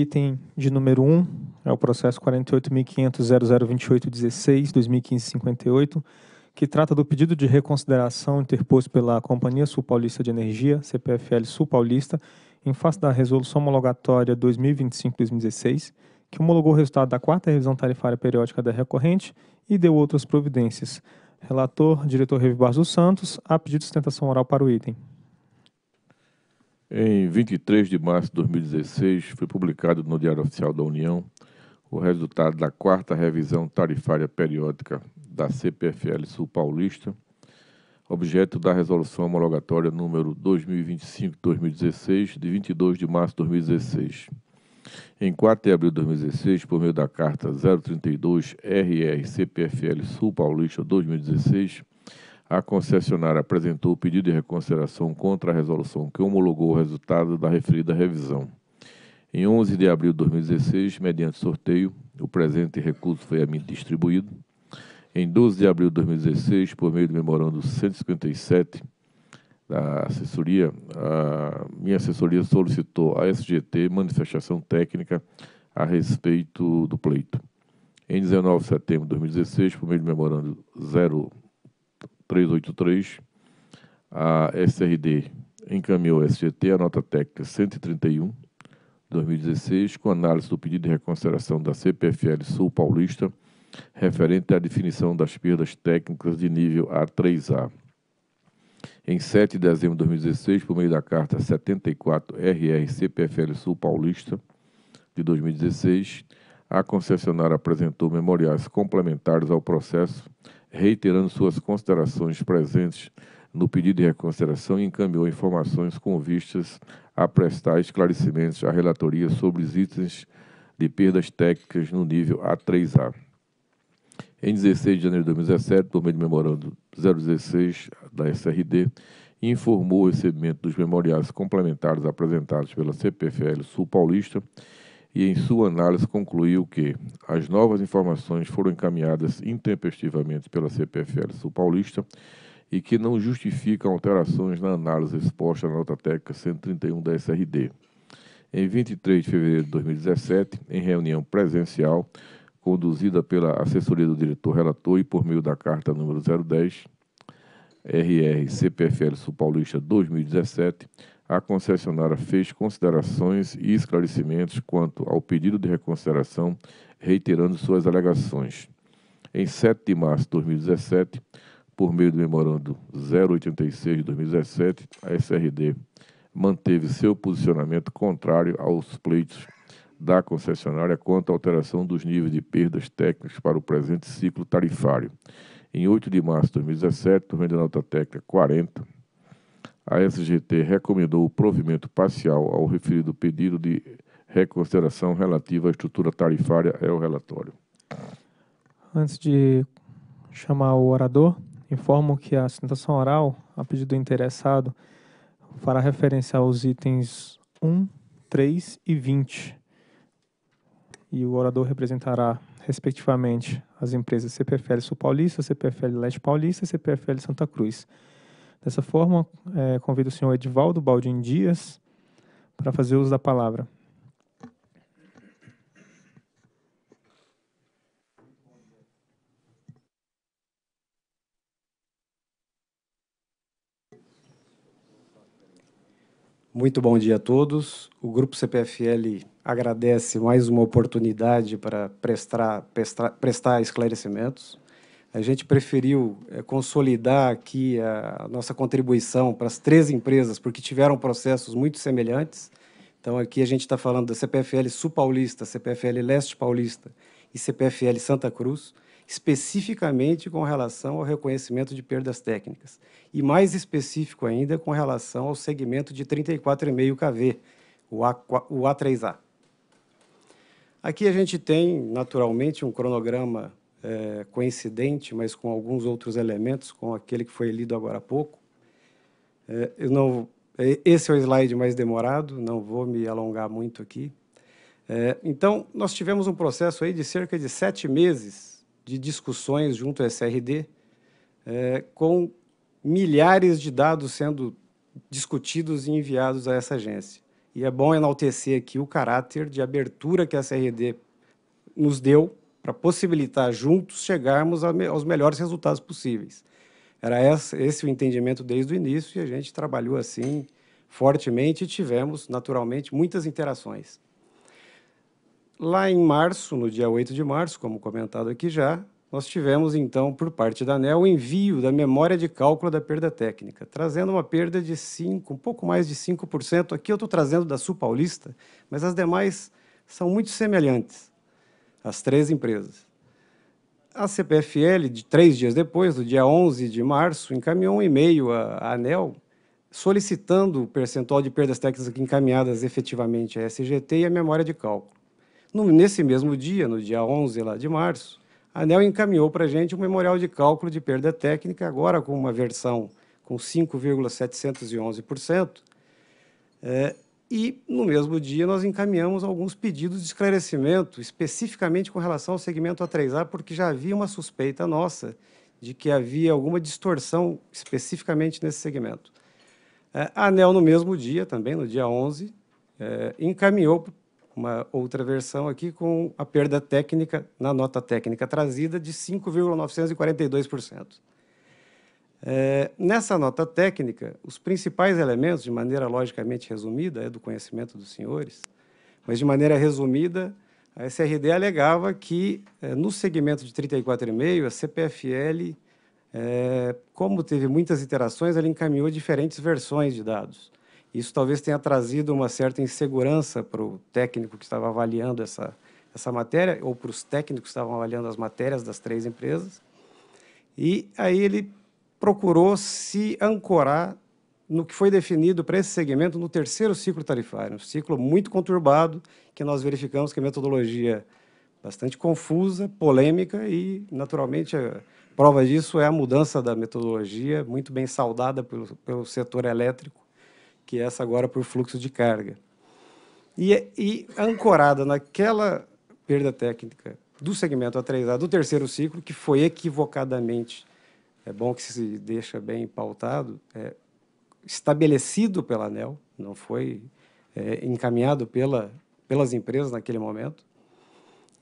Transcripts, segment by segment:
Item de número 1 é o processo 48.500.0028.16.2015.58, que trata do pedido de reconsideração interposto pela Companhia Sul Paulista de Energia, CPFL Sul Paulista, em face da Resolução Homologatória 2025-2016, que homologou o resultado da quarta revisão tarifária periódica da recorrente e deu outras providências. Relator, diretor Revivar dos Santos, a pedido de sustentação oral para o item. Em 23 de março de 2016, foi publicado no Diário Oficial da União o resultado da quarta revisão tarifária periódica da CPFL Sul Paulista, objeto da resolução homologatória número 2025-2016, de 22 de março de 2016. Em 4 de abril de 2016, por meio da carta 032 RR CPFL Sul Paulista 2016, a concessionária apresentou o pedido de reconsideração contra a resolução que homologou o resultado da referida revisão. Em 11 de abril de 2016, mediante sorteio, o presente recurso foi a mim distribuído. Em 12 de abril de 2016, por meio do memorando 157 da assessoria, a minha assessoria solicitou à SGT manifestação técnica a respeito do pleito. Em 19 de setembro de 2016, por meio do memorando 0 383, a SRD encaminhou ao SGT a nota técnica 131, 2016, com análise do pedido de reconsideração da CPFL Sul Paulista, referente à definição das perdas técnicas de nível A3A. Em 7 de dezembro de 2016, por meio da carta 74RR-CPFL Sul Paulista de 2016, a concessionária apresentou memoriais complementares ao processo reiterando suas considerações presentes no pedido de reconsideração e encaminhou informações com vistas a prestar esclarecimentos à relatoria sobre os itens de perdas técnicas no nível A3A. Em 16 de janeiro de 2017, por meio do memorando 016 da SRD, informou o recebimento dos memoriais complementares apresentados pela CPFL Sul Paulista e, em sua análise, concluiu que as novas informações foram encaminhadas intempestivamente pela CPFL Sul Paulista e que não justificam alterações na análise exposta na nota técnica 131 da SRD. Em 23 de fevereiro de 2017, em reunião presencial, conduzida pela assessoria do diretor relator e por meio da carta número 010, RR CPFL Sul Paulista 2017, a concessionária fez considerações e esclarecimentos quanto ao pedido de reconsideração, reiterando suas alegações. Em 7 de março de 2017, por meio do memorando 086 de 2017, a SRD manteve seu posicionamento contrário aos pleitos da concessionária quanto à alteração dos níveis de perdas técnicas para o presente ciclo tarifário. Em 8 de março de 2017, por meio da nota técnica 40, a SGT recomendou o provimento parcial ao referido pedido de reconsideração relativa à estrutura tarifária é o relatório. Antes de chamar o orador, informo que a sustentação oral, a pedido do interessado, fará referência aos itens 1, 3 e 20. E o orador representará, respectivamente, as empresas CPFL Sul Paulista, CPFL Leste Paulista e CPFL Santa Cruz. Dessa forma, é, convido o senhor Edivaldo Baldin Dias para fazer uso da palavra. Muito bom dia a todos. O Grupo CPFL agradece mais uma oportunidade para prestar, prestar, prestar esclarecimentos. A gente preferiu é, consolidar aqui a nossa contribuição para as três empresas, porque tiveram processos muito semelhantes. Então, aqui a gente está falando da CPFL Sul Paulista, CPFL Leste Paulista e CPFL Santa Cruz, especificamente com relação ao reconhecimento de perdas técnicas. E mais específico ainda com relação ao segmento de 34,5 kV, o, A, o A3A. Aqui a gente tem, naturalmente, um cronograma é, coincidente, mas com alguns outros elementos, com aquele que foi lido agora há pouco. É, eu não, é, esse é o slide mais demorado, não vou me alongar muito aqui. É, então, nós tivemos um processo aí de cerca de sete meses de discussões junto ao SRD, é, com milhares de dados sendo discutidos e enviados a essa agência. E é bom enaltecer aqui o caráter de abertura que a SRD nos deu para possibilitar juntos chegarmos aos melhores resultados possíveis. Era esse o entendimento desde o início e a gente trabalhou assim fortemente e tivemos, naturalmente, muitas interações. Lá em março, no dia 8 de março, como comentado aqui já, nós tivemos então, por parte da ANEL, o envio da memória de cálculo da perda técnica, trazendo uma perda de 5, um pouco mais de 5%. Aqui eu estou trazendo da Sul Paulista, mas as demais são muito semelhantes as três empresas. A CPFL, de três dias depois, no dia 11 de março, encaminhou um e-mail à ANEL solicitando o percentual de perdas técnicas encaminhadas efetivamente à SGT e à memória de cálculo. No, nesse mesmo dia, no dia 11 lá de março, a ANEL encaminhou para a gente um memorial de cálculo de perda técnica, agora com uma versão com 5,711%, é, e, no mesmo dia, nós encaminhamos alguns pedidos de esclarecimento, especificamente com relação ao segmento A3A, porque já havia uma suspeita nossa de que havia alguma distorção especificamente nesse segmento. É, a ANEL, no mesmo dia, também, no dia 11, é, encaminhou uma outra versão aqui com a perda técnica, na nota técnica trazida, de 5,942%. É, nessa nota técnica, os principais elementos, de maneira logicamente resumida, é do conhecimento dos senhores, mas de maneira resumida, a SRD alegava que, é, no segmento de 34,5, a CPFL, é, como teve muitas iterações, ela encaminhou diferentes versões de dados. Isso talvez tenha trazido uma certa insegurança para o técnico que estava avaliando essa, essa matéria, ou para os técnicos que estavam avaliando as matérias das três empresas. E aí ele procurou se ancorar no que foi definido para esse segmento no terceiro ciclo tarifário, um ciclo muito conturbado, que nós verificamos que a é metodologia bastante confusa, polêmica e, naturalmente, a prova disso é a mudança da metodologia, muito bem saudada pelo, pelo setor elétrico, que é essa agora por fluxo de carga. E, e ancorada naquela perda técnica do segmento A3A do terceiro ciclo, que foi equivocadamente é bom que se deixa bem pautado, é, estabelecido pela ANEL, não foi é, encaminhado pela, pelas empresas naquele momento,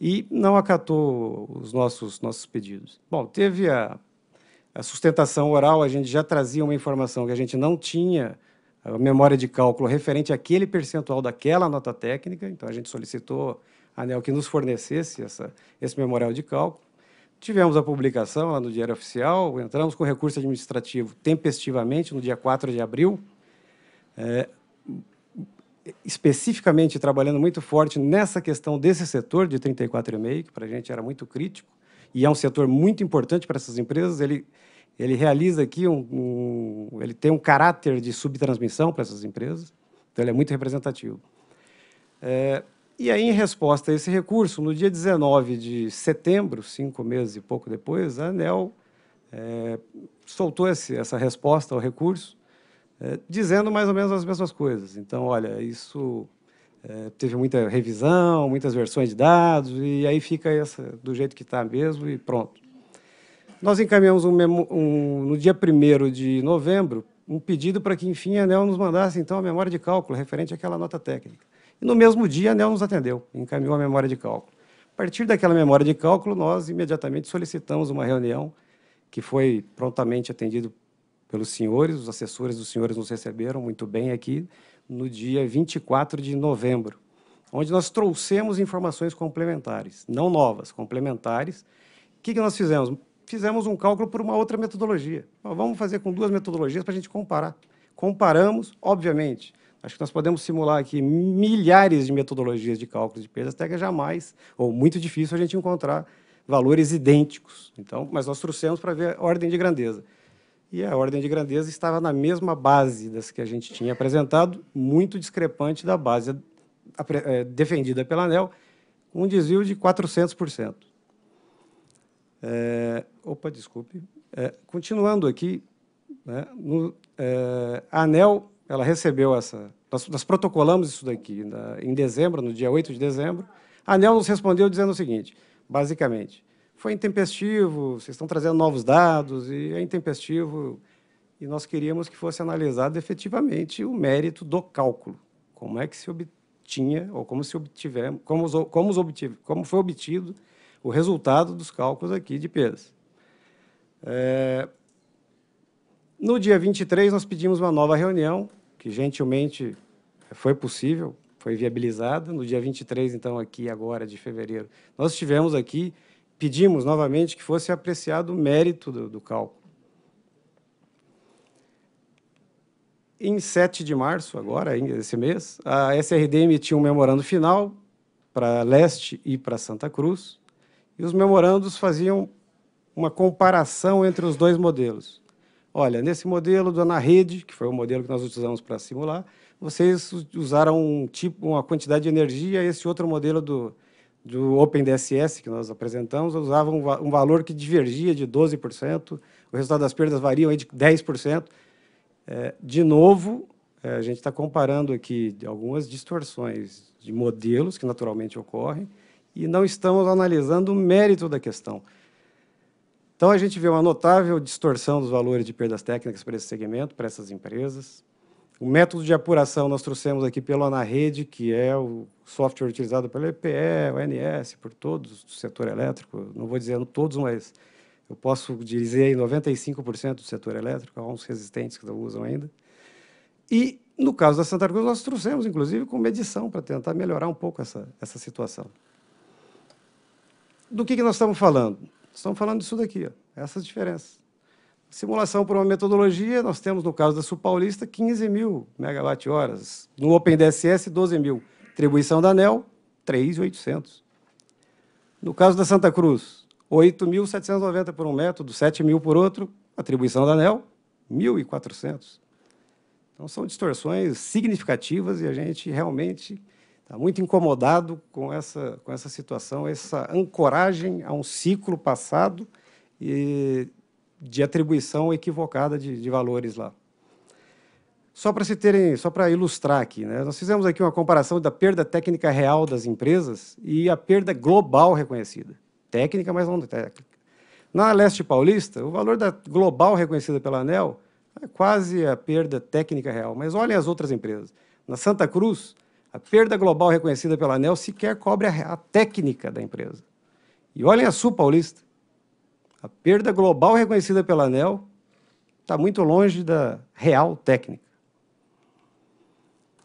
e não acatou os nossos, nossos pedidos. Bom, teve a, a sustentação oral, a gente já trazia uma informação que a gente não tinha a memória de cálculo referente àquele percentual daquela nota técnica, então a gente solicitou a ANEL que nos fornecesse essa, esse memorial de cálculo. Tivemos a publicação lá no Diário Oficial, entramos com recurso administrativo tempestivamente no dia 4 de abril, é, especificamente trabalhando muito forte nessa questão desse setor de 34,5, que para a gente era muito crítico, e é um setor muito importante para essas empresas. Ele, ele realiza aqui, um, um ele tem um caráter de subtransmissão para essas empresas, então ele é muito representativo. É, e aí, em resposta a esse recurso, no dia 19 de setembro, cinco meses e pouco depois, a ANEL é, soltou esse, essa resposta ao recurso, é, dizendo mais ou menos as mesmas coisas. Então, olha, isso é, teve muita revisão, muitas versões de dados, e aí fica essa, do jeito que está mesmo e pronto. Nós encaminhamos um um, no dia 1 de novembro um pedido para que, enfim, a ANEL nos mandasse, então, a memória de cálculo referente àquela nota técnica. E no mesmo dia, a ANEL nos atendeu, encaminhou a memória de cálculo. A partir daquela memória de cálculo, nós imediatamente solicitamos uma reunião, que foi prontamente atendido pelos senhores, os assessores dos senhores nos receberam muito bem aqui, no dia 24 de novembro, onde nós trouxemos informações complementares, não novas, complementares. O que, que nós fizemos? Fizemos um cálculo por uma outra metodologia. vamos fazer com duas metodologias para a gente comparar. Comparamos, obviamente, Acho que nós podemos simular aqui milhares de metodologias de cálculo de perdas, até que jamais, ou muito difícil, a gente encontrar valores idênticos. Então, mas nós trouxemos para ver a ordem de grandeza. E a ordem de grandeza estava na mesma base das que a gente tinha apresentado, muito discrepante da base eh, defendida pela ANEL, um desvio de 400%. É, eh, opa, desculpe. É, continuando aqui, né, no, é, a ANEL ela recebeu essa. Nós, nós protocolamos isso daqui na, em dezembro, no dia 8 de dezembro. A ANEL nos respondeu dizendo o seguinte, basicamente, foi intempestivo, vocês estão trazendo novos dados e é intempestivo e nós queríamos que fosse analisado efetivamente o mérito do cálculo, como é que se obtinha ou como se obtivemos, como, como, os obtive, como foi obtido o resultado dos cálculos aqui de peso É, no dia 23, nós pedimos uma nova reunião, que gentilmente foi possível, foi viabilizada. No dia 23, então, aqui agora, de fevereiro, nós estivemos aqui, pedimos novamente que fosse apreciado o mérito do, do cálculo. Em 7 de março, agora, esse mês, a SRD emitiu um memorando final para Leste e para Santa Cruz, e os memorandos faziam uma comparação entre os dois modelos olha, nesse modelo do Rede, que foi o modelo que nós utilizamos para simular, vocês usaram um tipo, uma quantidade de energia, esse outro modelo do, do OpenDSS que nós apresentamos usava um, um, valor que divergia de 12%, o resultado das perdas variam aí de 10%. É, de novo, é, a gente está comparando aqui algumas distorções de modelos que naturalmente ocorrem e não estamos analisando o mérito da questão. Então, a gente vê uma notável distorção dos valores de perdas técnicas para esse segmento, para essas empresas. O método de apuração nós trouxemos aqui pelo Anarrede, que é o software utilizado pelo EPE, ONS, por todos do setor elétrico. Não vou dizer todos, mas eu posso dizer 95% do setor elétrico, há uns resistentes que não usam ainda. E, no caso da Santa Cruz, nós trouxemos, inclusive, com medição para tentar melhorar um pouco essa, essa situação. Do que, que nós estamos falando? Estamos falando disso daqui, ó, essas diferenças. Simulação por uma metodologia, nós temos, no caso da Sul Paulista, 15 mil megawatt-horas. No OpenDSS, 12 mil. Atribuição da ANEL, 3,800. No caso da Santa Cruz, 8.790 por um método, 7 mil por outro. Atribuição da ANEL, 1.400. Então, são distorções significativas e a gente realmente está muito incomodado com essa, com essa situação, essa ancoragem a um ciclo passado e de atribuição equivocada de, de valores lá. Só para se terem, só para ilustrar aqui, né? nós fizemos aqui uma comparação da perda técnica real das empresas e a perda global reconhecida. Técnica, mas não técnica. Na Leste Paulista, o valor da global reconhecida pela ANEL é quase a perda técnica real. Mas olhem as outras empresas. Na Santa Cruz, a perda global reconhecida pela ANEL sequer cobre a, técnica da empresa. E olhem a Sul Paulista. A perda global reconhecida pela ANEL está muito longe da real técnica.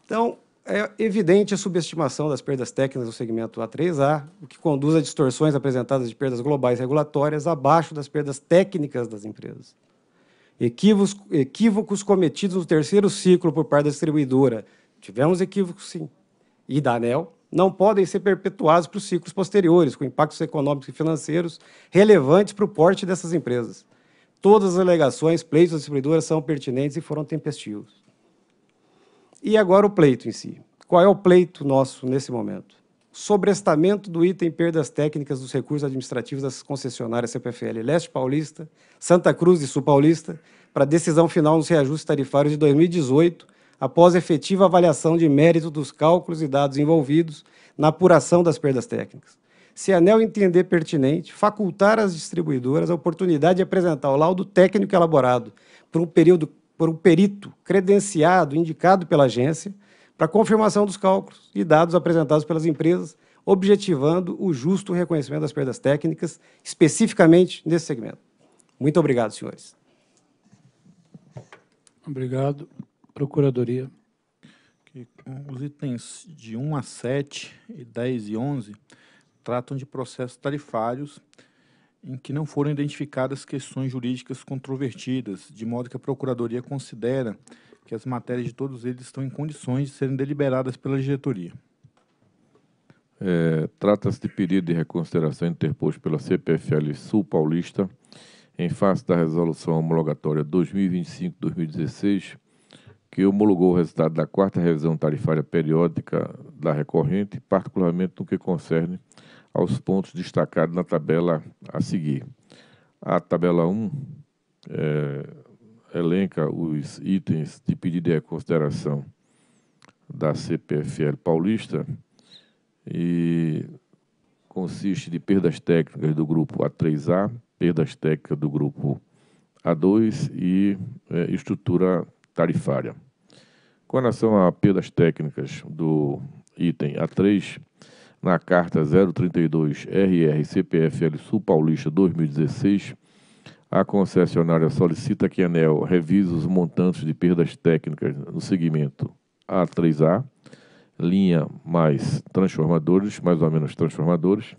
Então, é evidente a subestimação das perdas técnicas do segmento A3A, o que conduz a distorções apresentadas de perdas globais regulatórias abaixo das perdas técnicas das empresas. Equívocos, equívocos cometidos no terceiro ciclo por parte da distribuidora. Tivemos equívocos, sim e da ANEL não podem ser perpetuados para os ciclos posteriores, com impactos econômicos e financeiros relevantes para o porte dessas empresas. Todas as alegações, pleitos das distribuidoras são pertinentes e foram tempestivos. E agora o pleito em si. Qual é o pleito nosso nesse momento? Sobrestamento do item perdas técnicas dos recursos administrativos das concessionárias CPFL Leste Paulista, Santa Cruz e Sul Paulista, para decisão final nos reajustes tarifários de 2018 após efetiva avaliação de mérito dos cálculos e dados envolvidos na apuração das perdas técnicas. Se a ANEL entender pertinente, facultar às distribuidoras a oportunidade de apresentar o laudo técnico elaborado por um, período, por um perito credenciado indicado pela agência para confirmação dos cálculos e dados apresentados pelas empresas, objetivando o justo reconhecimento das perdas técnicas, especificamente nesse segmento. Muito obrigado, senhores. Obrigado. Procuradoria. os itens de 1 a 7, 10 e 11 tratam de processos tarifários em que não foram identificadas questões jurídicas controvertidas, de modo que a Procuradoria considera que as matérias de todos eles estão em condições de serem deliberadas pela diretoria. É, Trata-se de pedido de reconsideração interposto pela CPFL Sul Paulista em face da resolução homologatória 2025-2016 que homologou o resultado da quarta revisão tarifária periódica da recorrente, particularmente no que concerne aos pontos destacados na tabela a seguir. A tabela 1 é, elenca os itens de pedido de reconsideração da CPFL paulista e consiste de perdas técnicas do grupo A3A, perdas técnicas do grupo A2 e é, estrutura tarifária. Com relação a perdas técnicas do item A3, na carta 032 RR CPFL Sul Paulista 2016, a concessionária solicita que a ANEL revise os montantes de perdas técnicas no segmento A3A, linha mais transformadores, mais ou menos transformadores,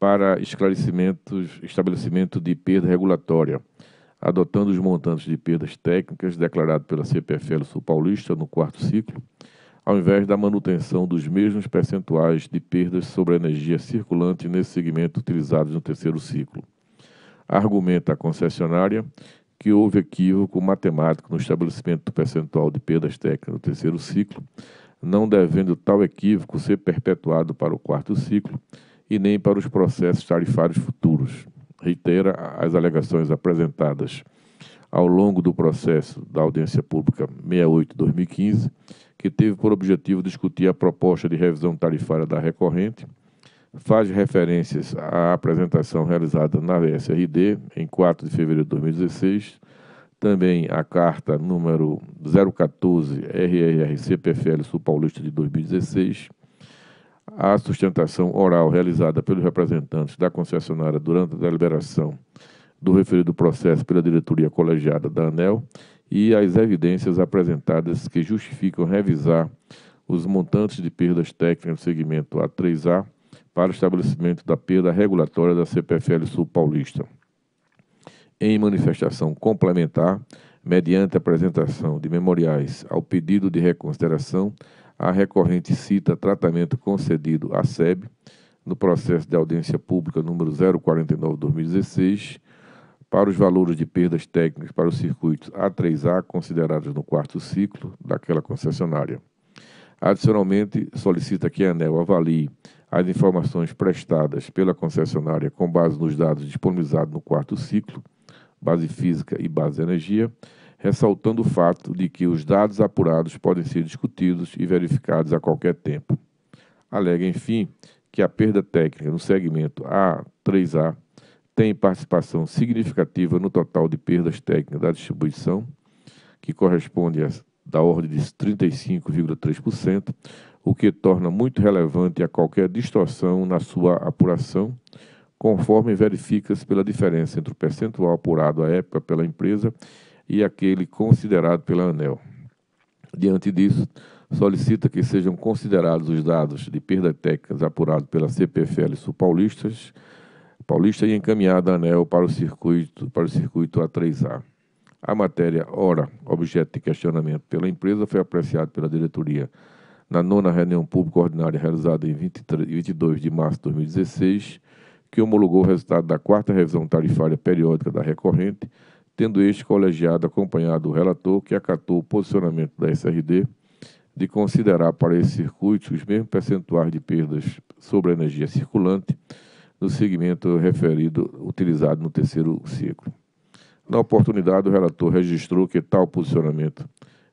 para esclarecimentos, estabelecimento de perda regulatória adotando os montantes de perdas técnicas declarados pela CPFL Sul Paulista no quarto ciclo, ao invés da manutenção dos mesmos percentuais de perdas sobre a energia circulante nesse segmento utilizados no terceiro ciclo. Argumenta a concessionária que houve equívoco matemático no estabelecimento do percentual de perdas técnicas no terceiro ciclo, não devendo tal equívoco ser perpetuado para o quarto ciclo e nem para os processos tarifários futuros reitera as alegações apresentadas ao longo do processo da Audiência Pública 68-2015, que teve por objetivo discutir a proposta de revisão tarifária da recorrente, faz referências à apresentação realizada na SRD em 4 de fevereiro de 2016, também a carta número 014 RRC PFL Sul Paulista de 2016, a sustentação oral realizada pelos representantes da concessionária durante a deliberação do referido processo pela diretoria colegiada da ANEL e as evidências apresentadas que justificam revisar os montantes de perdas técnicas no segmento A3A para o estabelecimento da perda regulatória da CPFL Sul Paulista. Em manifestação complementar, mediante apresentação de memoriais ao pedido de reconsideração, a recorrente cita tratamento concedido à SEB no processo de audiência pública número 049-2016 para os valores de perdas técnicas para os circuitos A3A considerados no quarto ciclo daquela concessionária. Adicionalmente, solicita que a ANEL avalie as informações prestadas pela concessionária com base nos dados disponibilizados no quarto ciclo, base física e base energia, ressaltando o fato de que os dados apurados podem ser discutidos e verificados a qualquer tempo. Alega, enfim, que a perda técnica no segmento A3A tem participação significativa no total de perdas técnicas da distribuição, que corresponde a da ordem de 35,3%, o que torna muito relevante a qualquer distorção na sua apuração, conforme verifica-se pela diferença entre o percentual apurado à época pela empresa e aquele considerado pela ANEL. Diante disso, solicita que sejam considerados os dados de perda técnica apurados pela CPFL Sul Paulistas, Paulista e encaminhada a ANEL para o circuito, para o circuito A3A. A matéria, ora, objeto de questionamento pela empresa, foi apreciada pela diretoria na nona reunião pública ordinária realizada em 23, 22 de março de 2016, que homologou o resultado da quarta revisão tarifária periódica da recorrente, tendo este colegiado acompanhado o relator, que acatou o posicionamento da SRD de considerar para esse circuito os mesmos percentuais de perdas sobre a energia circulante no segmento referido utilizado no terceiro ciclo. Na oportunidade, o relator registrou que tal posicionamento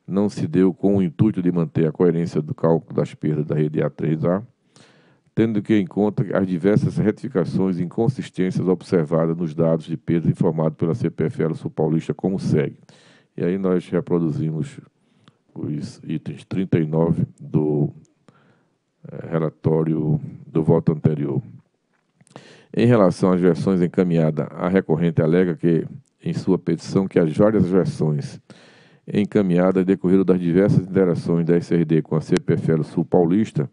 não se deu com o intuito de manter a coerência do cálculo das perdas da rede A3A tendo que em conta as diversas retificações e inconsistências observadas nos dados de peso informados pela CPFL Sul Paulista, como segue. E aí nós reproduzimos os itens 39 do é, relatório do voto anterior. Em relação às versões encaminhadas, a recorrente alega que, em sua petição, que as várias versões encaminhadas decorreram das diversas interações da SRD com a CPFL Sul Paulista,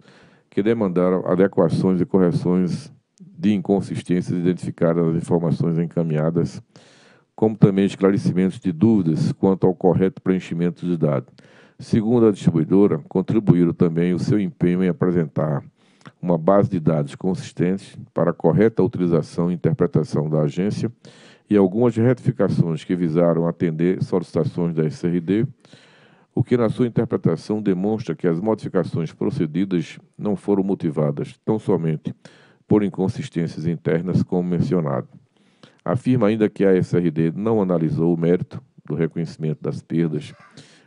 que demandaram adequações e correções de inconsistências identificadas nas informações encaminhadas, como também esclarecimentos de dúvidas quanto ao correto preenchimento de dados. Segundo a distribuidora, contribuíram também o seu empenho em apresentar uma base de dados consistente para a correta utilização e interpretação da agência e algumas retificações que visaram atender solicitações da SRD o que, na sua interpretação, demonstra que as modificações procedidas não foram motivadas tão somente por inconsistências internas, como mencionado. Afirma ainda que a SRD não analisou o mérito do reconhecimento das perdas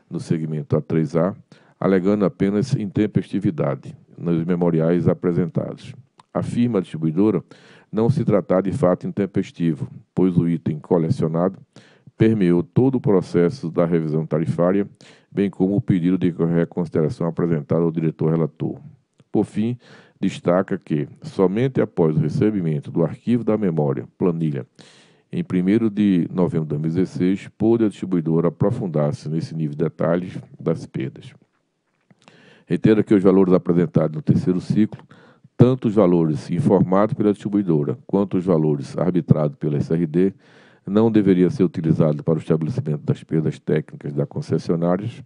no segmento A3A, alegando apenas intempestividade nos memoriais apresentados. Afirma a distribuidora não se tratar de fato intempestivo, pois o item colecionado permeou todo o processo da revisão tarifária, bem como o pedido de reconsideração apresentado ao diretor relator. Por fim, destaca que, somente após o recebimento do arquivo da memória, planilha, em 1 de novembro de 2016, pôde a distribuidora aprofundar-se nesse nível de detalhes das perdas. Reitero que os valores apresentados no terceiro ciclo, tanto os valores informados pela distribuidora quanto os valores arbitrados pela SRD, não deveria ser utilizado para o estabelecimento das perdas técnicas da concessionárias,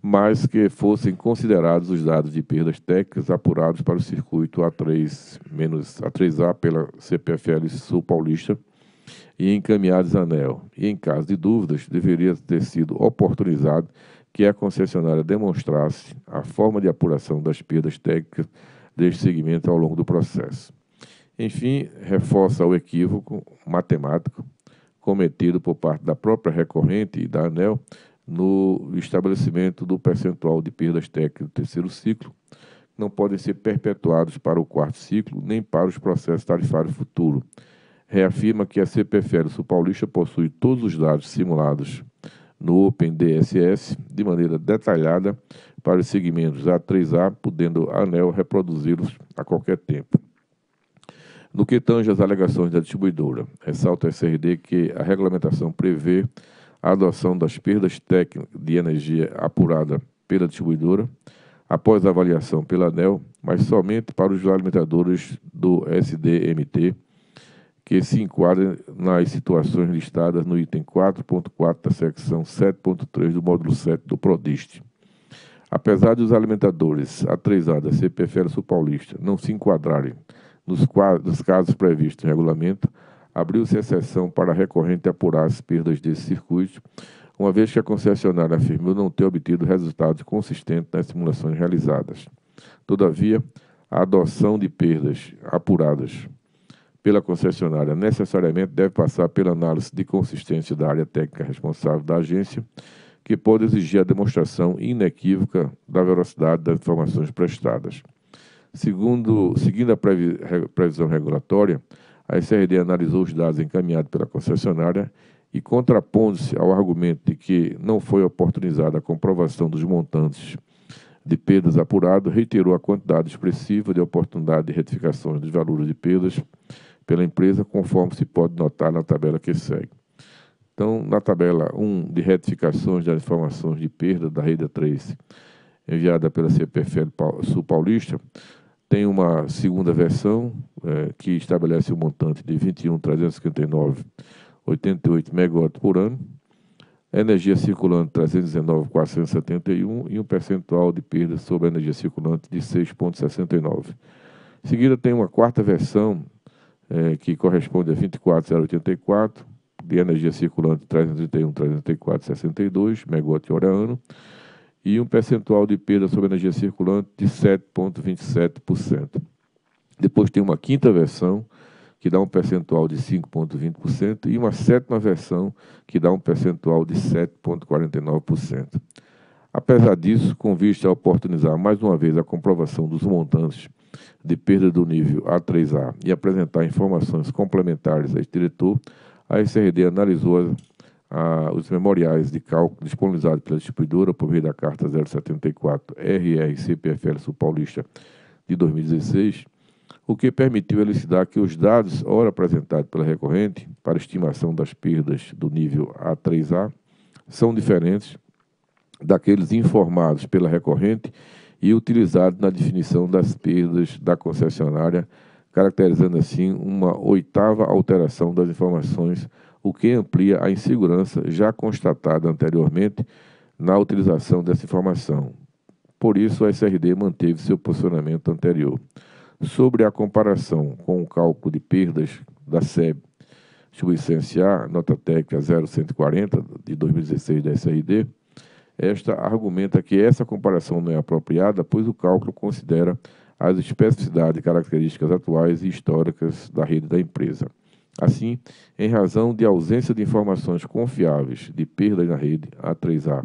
mas que fossem considerados os dados de perdas técnicas apurados para o circuito A3 A3A pela CPFL Sul Paulista e encaminhados à ANEL. E em caso de dúvidas, deveria ter sido oportunizado que a concessionária demonstrasse a forma de apuração das perdas técnicas deste segmento ao longo do processo. Enfim, reforça o equívoco matemático cometido por parte da própria recorrente e da ANEL no estabelecimento do percentual de perdas técnicas do terceiro ciclo, não podem ser perpetuados para o quarto ciclo nem para os processos tarifários futuros. Reafirma que a CPFL Sul Paulista possui todos os dados simulados no OpenDSS de maneira detalhada para os segmentos A3A, podendo a ANEL reproduzi-los a qualquer tempo. No que tange às alegações da distribuidora, ressalta a SRD que a regulamentação prevê a adoção das perdas técnicas de energia apurada pela distribuidora após avaliação pela ANEL, mas somente para os alimentadores do SDMT que se enquadrem nas situações listadas no item 4.4 da secção 7.3 do módulo 7 do PRODIST. Apesar de os alimentadores A3A da CPFL Sul Paulista não se enquadrarem nos, nos casos previstos no regulamento, abriu-se exceção para a recorrente apurar as perdas desse circuito, uma vez que a concessionária afirmou não ter obtido resultados consistentes nas simulações realizadas. Todavia, a adoção de perdas apuradas pela concessionária necessariamente deve passar pela análise de consistência da área técnica responsável da agência, que pode exigir a demonstração inequívoca da velocidade das informações prestadas. Segundo, seguindo a previsão regulatória, a SRD analisou os dados encaminhados pela concessionária e, contrapondo-se ao argumento de que não foi oportunizada a comprovação dos montantes de perdas apurado, reiterou a quantidade expressiva de oportunidade de retificações dos valores de perdas pela empresa, conforme se pode notar na tabela que segue. Então, na tabela 1 de retificações das informações de perda da Rede 3, enviada pela CPFL Sul Paulista, tem uma segunda versão é, que estabelece o um montante de 21.359,88 MW por ano, energia circulante 319.471 e um percentual de perda sobre a energia circulante de 6,69. Em seguida tem uma quarta versão é, que corresponde a 24.084 de energia circulante 331.334,62 megawatt por ano, e um percentual de perda sobre energia circulante de 7,27%. Depois tem uma quinta versão, que dá um percentual de 5,20%, e uma sétima versão, que dá um percentual de 7,49%. Apesar disso, com vista a oportunizar mais uma vez a comprovação dos montantes de perda do nível A3A e apresentar informações complementares a este diretor, a SRD analisou ah, os memoriais de cálculo disponibilizados pela distribuidora por meio da Carta 074 RRCPFL Sul Paulista de 2016, o que permitiu elucidar que os dados, ora apresentados pela recorrente, para estimação das perdas do nível A3A, são diferentes daqueles informados pela recorrente e utilizados na definição das perdas da concessionária, caracterizando assim uma oitava alteração das informações o que amplia a insegurança já constatada anteriormente na utilização dessa informação. Por isso, a SRD manteve seu posicionamento anterior. Sobre a comparação com o cálculo de perdas da SEB, é sublicenciar nota técnica 0140 de 2016 da SRD, esta argumenta que essa comparação não é apropriada, pois o cálculo considera as especificidades e características atuais e históricas da rede da empresa. Assim, em razão de ausência de informações confiáveis de perdas na rede A3A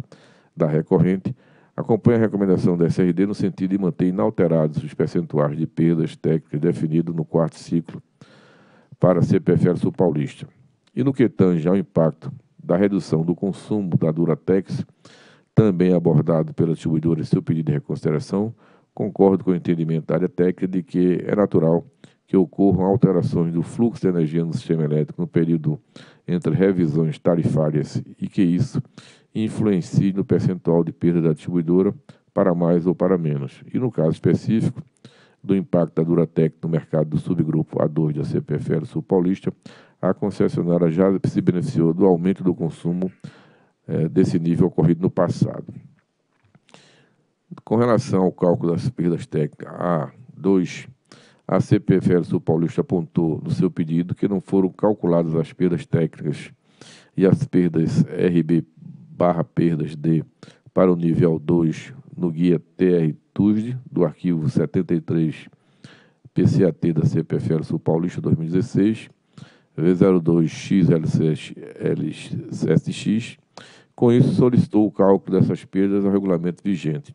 da recorrente, acompanha a recomendação da SRD no sentido de manter inalterados os percentuais de perdas técnicas definidos no quarto ciclo para a CPFL Sul Paulista. E no que tange ao impacto da redução do consumo da Duratex, também abordado pela distribuidora em seu pedido de reconsideração, concordo com o entendimento da área técnica de que é natural que ocorram alterações do fluxo de energia no sistema elétrico no período entre revisões tarifárias e que isso influencie no percentual de perda da distribuidora para mais ou para menos. E no caso específico, do impacto da Duratec no mercado do subgrupo A2 da CPFL Sul Paulista, a concessionária já se beneficiou do aumento do consumo eh, desse nível ocorrido no passado. Com relação ao cálculo das perdas técnicas A2, a CPFL Sul Paulista apontou no seu pedido que não foram calculadas as perdas técnicas e as perdas RB barra perdas D para o nível 2 no guia TR TUSD do arquivo 73 PCAT da CPFL Sul Paulista 2016 V02XLCSX. Com isso, solicitou o cálculo dessas perdas ao regulamento vigente.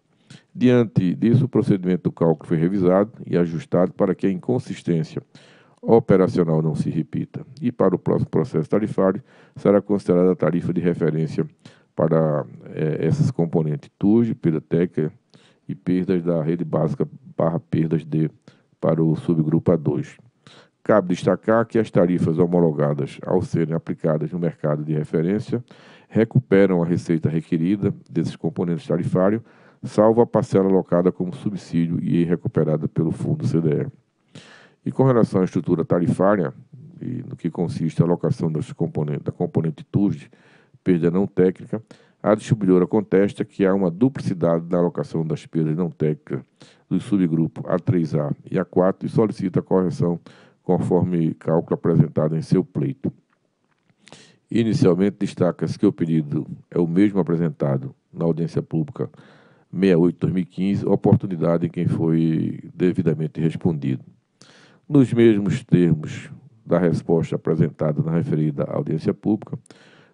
Diante disso, o procedimento do cálculo foi revisado e ajustado para que a inconsistência operacional não se repita. E para o próximo processo tarifário, será considerada a tarifa de referência para é, essas componentes TURG, Piroteca e perdas da rede básica barra perdas D para o subgrupo A2. Cabe destacar que as tarifas homologadas, ao serem aplicadas no mercado de referência, recuperam a receita requerida desses componentes tarifários salvo a parcela alocada como subsídio e recuperada pelo Fundo CDE. E com relação à estrutura tarifária, e no que consiste a alocação da componente TUSD, perda não técnica, a distribuidora contesta que há uma duplicidade na alocação das perdas não técnicas do subgrupo A3A e A4 e solicita a correção conforme cálculo apresentado em seu pleito. Inicialmente, destaca-se que o pedido é o mesmo apresentado na audiência pública 68-2015, oportunidade em quem foi devidamente respondido. Nos mesmos termos da resposta apresentada na referida audiência pública,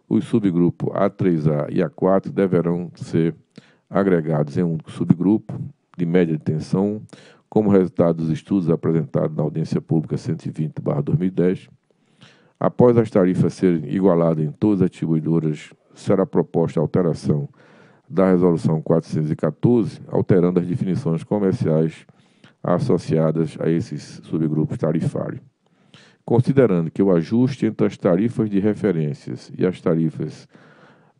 os subgrupos A3A e A4 deverão ser agregados em um subgrupo de média de tensão, como resultado dos estudos apresentados na audiência pública 120-2010. Após as tarifas serem igualadas em todas as distribuidoras, será proposta a alteração da Resolução 414, alterando as definições comerciais associadas a esses subgrupos tarifários. Considerando que o ajuste entre as tarifas de referências e as tarifas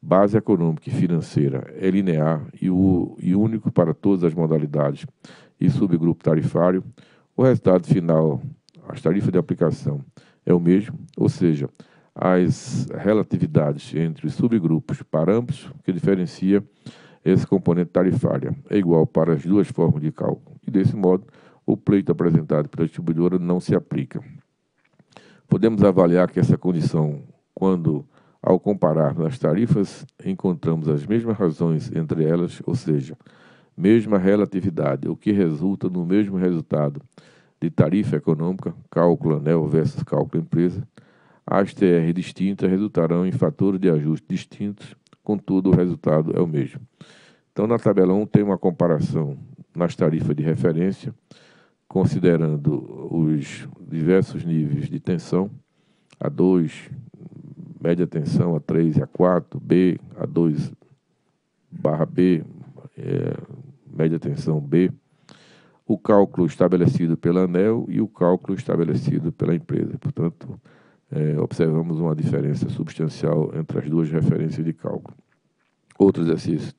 base econômica e financeira é linear e, o, e único para todas as modalidades e subgrupo tarifário, o resultado final, as tarifas de aplicação, é o mesmo, ou seja, as relatividades entre os subgrupos parâmetros que diferencia esse componente tarifária. É igual para as duas formas de cálculo. E desse modo, o pleito apresentado pela distribuidora não se aplica. Podemos avaliar que essa condição, quando ao compararmos as tarifas, encontramos as mesmas razões entre elas, ou seja, mesma relatividade, o que resulta no mesmo resultado de tarifa econômica, cálculo anel versus cálculo empresa, as TR distintas resultarão em fatores de ajuste distintos, contudo, o resultado é o mesmo. Então, na tabela 1, tem uma comparação nas tarifas de referência, considerando os diversos níveis de tensão, A2, média tensão, A3, A4, B, A2 barra B, é, média tensão B, o cálculo estabelecido pela ANEL e o cálculo estabelecido pela empresa. Portanto, é, observamos uma diferença substancial entre as duas referências de cálculo. Outro exercício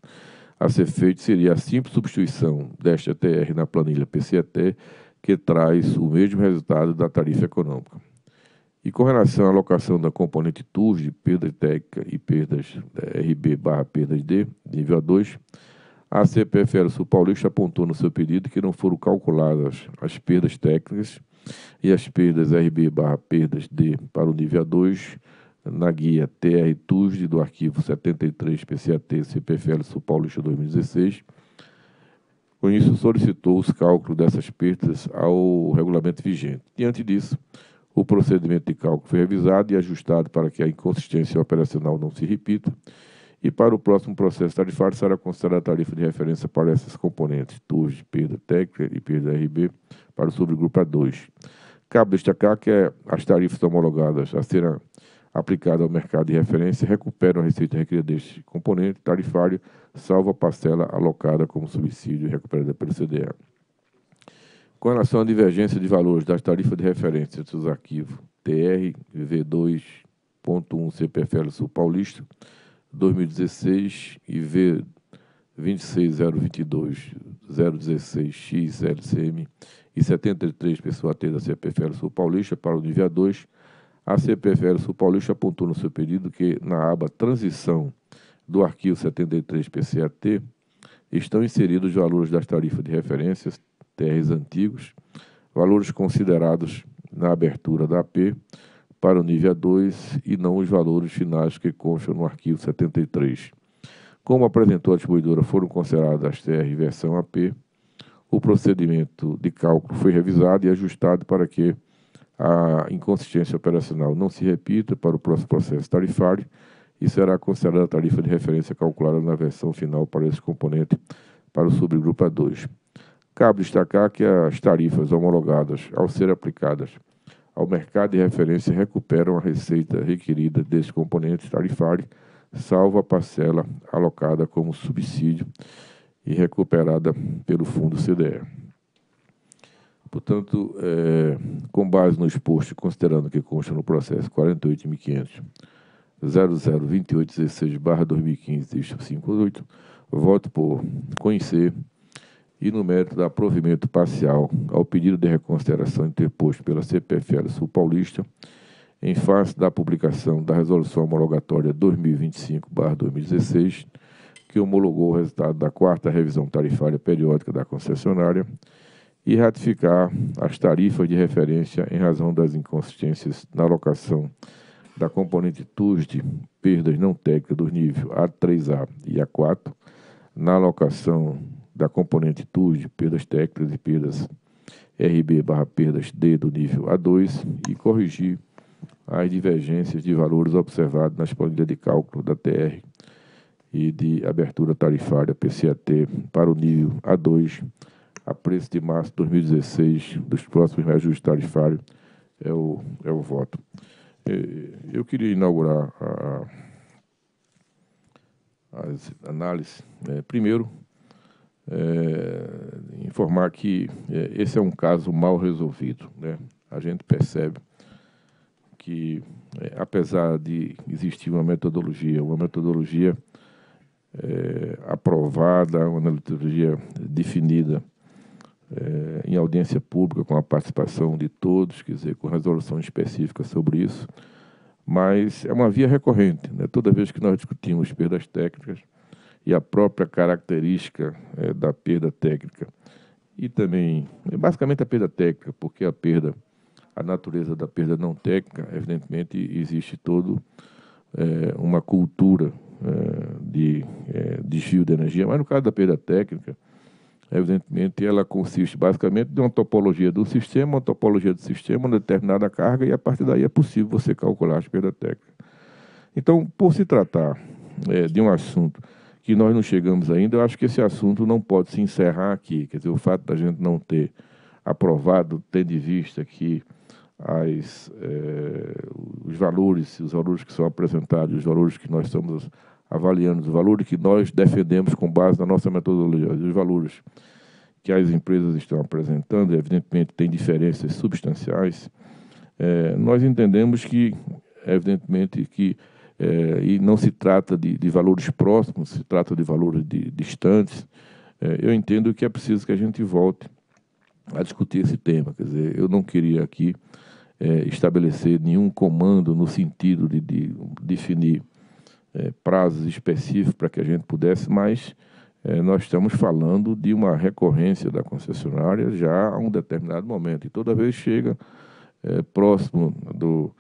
a ser feito seria a simples substituição desta ETR na planilha PCET, que traz o mesmo resultado da tarifa econômica. E com relação à alocação da componente TURS de perda técnica e perdas é, RB barra perdas D, nível A2, a CPFL Sul Paulista apontou no seu pedido que não foram calculadas as perdas técnicas e as perdas RB barra perdas D para o nível 2 na guia TR TUSD do arquivo 73 PCAT CPFL São Paulo 2016. Com isso, solicitou os cálculos dessas perdas ao regulamento vigente. Diante disso, o procedimento de cálculo foi revisado e ajustado para que a inconsistência operacional não se repita e para o próximo processo tarifário será considerada a tarifa de referência para esses componentes, TURG, perda técnica e perda RB, para o subgrupo A2. Cabe destacar que eh, as tarifas homologadas a serem aplicadas ao mercado de referência recuperam a receita requerida deste componente tarifário, salvo a parcela alocada como subsídio recuperada pelo CDE. Com relação à divergência de valores das tarifas de referência entre os arquivos TR V2.1 CPFL Sul Paulista, 2016 e V 26022-016-XLCM e 73 pessoa T da CPFL Sul Paulista para o nível 2, a CPFL Sul Paulista apontou no seu pedido que na aba Transição do arquivo 73 PCAT estão inseridos os valores das tarifas de referências TRs antigos, valores considerados na abertura da AP, para o a 2 e não os valores finais que constam no arquivo 73. Como apresentou a distribuidora, foram consideradas as TR versão AP. O procedimento de cálculo foi revisado e ajustado para que a inconsistência operacional não se repita para o próximo processo tarifário e será considerada a tarifa de referência calculada na versão final para esse componente para o subgrupo A2. Cabe destacar que as tarifas homologadas, ao ser aplicadas ao mercado de referência recuperam a receita requerida desse componente tarifário, salvo a parcela alocada como subsídio e recuperada pelo Fundo CDE. Portanto, é, com base no exposto, considerando que consta no processo 48.500.002816/2015, 58, voto por conhecer e no mérito da provimento parcial ao pedido de reconsideração interposto pela CPFL Sul Paulista, em face da publicação da Resolução Homologatória 2025-2016, que homologou o resultado da quarta revisão tarifária periódica da concessionária, e ratificar as tarifas de referência em razão das inconsistências na alocação da componente TUSD, perdas não técnicas dos níveis A3A e A4, na alocação da componente de perdas técnicas e perdas RB barra perdas D do nível A2 e corrigir as divergências de valores observados na planilhas de cálculo da TR e de abertura tarifária PCAT para o nível A2 a preço de março de 2016 dos próximos reajustes tarifários é o, é o voto. É, eu queria inaugurar a, a, as análises. Né? primeiro, é, informar que é, esse é um caso mal resolvido. Né? A gente percebe que, é, apesar de existir uma metodologia, uma metodologia é, aprovada, uma metodologia definida é, em audiência pública, com a participação de todos, quer dizer, com resolução específica sobre isso, mas é uma via recorrente. Né? Toda vez que nós discutimos perdas técnicas, e a própria característica é, da perda técnica. E também, é basicamente, a perda técnica, porque a perda, a natureza da perda não técnica, evidentemente, existe todo é, uma cultura é, de é, desvio de energia, mas no caso da perda técnica, evidentemente, ela consiste basicamente de uma topologia do sistema, uma topologia do sistema, uma determinada carga, e a partir daí é possível você calcular as perdas técnicas. Então, por se tratar é, de um assunto que nós não chegamos ainda, eu acho que esse assunto não pode se encerrar aqui. Quer dizer, o fato da gente não ter aprovado, tendo em vista que as, eh, os valores, os valores que são apresentados, os valores que nós estamos avaliando, os valores que nós defendemos com base na nossa metodologia, os valores que as empresas estão apresentando, evidentemente tem diferenças substanciais, eh, nós entendemos que, evidentemente, que é, e não se trata de, de, valores próximos, se trata de valores de, distantes, é, eu entendo que é preciso que a gente volte a discutir esse tema. Quer dizer, eu não queria aqui é, estabelecer nenhum comando no sentido de, de definir prazos específicos para que a gente pudesse, mas nós estamos falando de uma recorrência da concessionária já a um determinado momento. E toda vez chega próximo do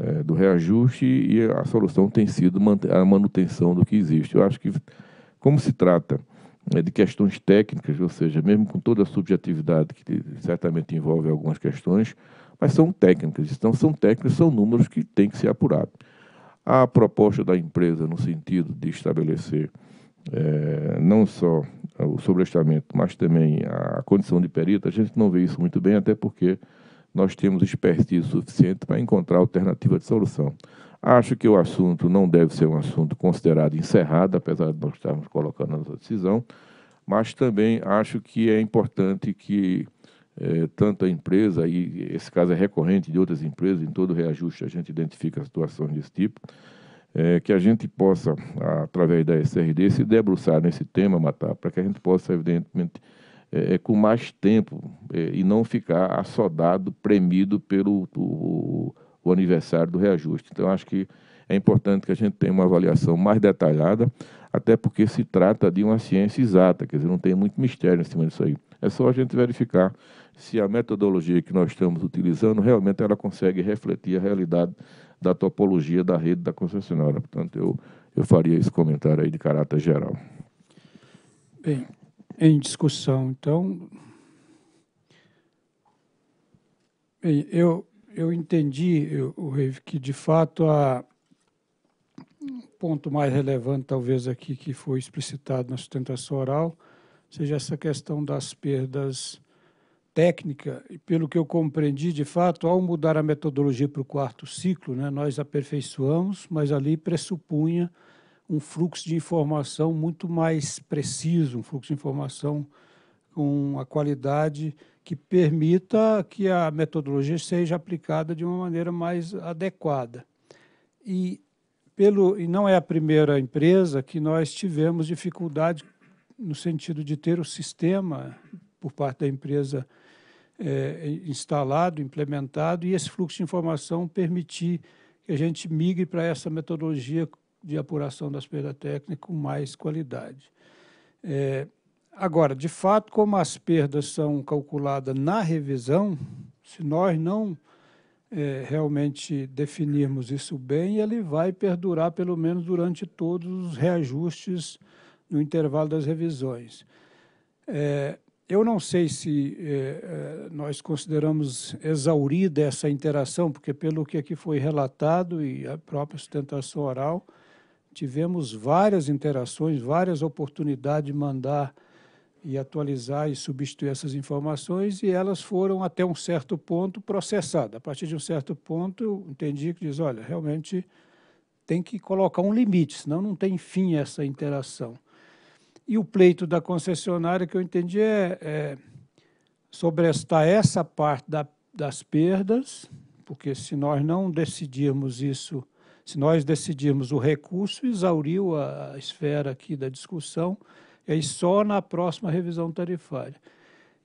é, do reajuste e a solução tem sido a manutenção do que existe. Eu acho que, como se trata é, de questões técnicas, ou seja, mesmo com toda a subjetividade que certamente envolve algumas questões, mas são técnicas, então são técnicas, são números que têm que ser apurados. A proposta da empresa no sentido de estabelecer é, não só o sobrestamento, mas também a condição de perito, a gente não vê isso muito bem, até porque nós temos expertise suficiente para encontrar alternativa de solução. Acho que o assunto não deve ser um assunto considerado encerrado, apesar de nós estarmos colocando a nossa decisão, mas também acho que é importante que eh, tanto a empresa, e esse caso é recorrente de outras empresas, em todo reajuste a gente identifica situações desse tipo, eh, que a gente possa, através da SRD, se debruçar nesse tema, Matar, para que a gente possa, evidentemente, é, é, com mais tempo é, e não ficar assodado, premido pelo o, o, aniversário do reajuste. Então, acho que é importante que a gente tenha uma avaliação mais detalhada, até porque se trata de uma ciência exata, quer dizer, não tem muito mistério em cima disso aí. É só a gente verificar se a metodologia que nós estamos utilizando realmente ela consegue refletir a realidade da topologia da rede da concessionária. Portanto, eu, eu faria esse comentário aí de caráter geral. Bem, em discussão. Então, eu, eu entendi, o que de fato a um ponto mais relevante, talvez, aqui que foi explicitado na sustentação oral, seja essa questão das perdas técnica, e pelo que eu compreendi, de fato, ao mudar a metodologia para o quarto ciclo, né, nós aperfeiçoamos, mas ali pressupunha um fluxo de informação muito mais preciso, um fluxo de informação com a qualidade que permita que a metodologia seja aplicada de uma maneira mais adequada. E, pelo, e não é a primeira empresa que nós tivemos dificuldade no sentido de ter o sistema por parte da empresa é, instalado, implementado, e esse fluxo de informação permitir que a gente migre para essa metodologia de apuração das perdas técnicas com mais qualidade. É, agora, de fato, como as perdas são calculadas na revisão, se nós não é, realmente definirmos isso bem, ele vai perdurar pelo menos durante todos os reajustes no intervalo das revisões. É, eu não sei se é, é, nós consideramos exaurida essa interação, porque pelo que aqui foi relatado e a própria sustentação oral, tivemos várias interações, várias oportunidades de mandar e atualizar e substituir essas informações e elas foram até um certo ponto processadas. A partir de um certo ponto, eu entendi que diz, olha, realmente tem que colocar um limite, senão não tem fim essa interação. E o pleito da concessionária que eu entendi é, é sobrestar essa parte da, das perdas, porque se nós não decidirmos isso se nós decidirmos o recurso, exauriu a esfera aqui da discussão, e aí só na próxima revisão tarifária.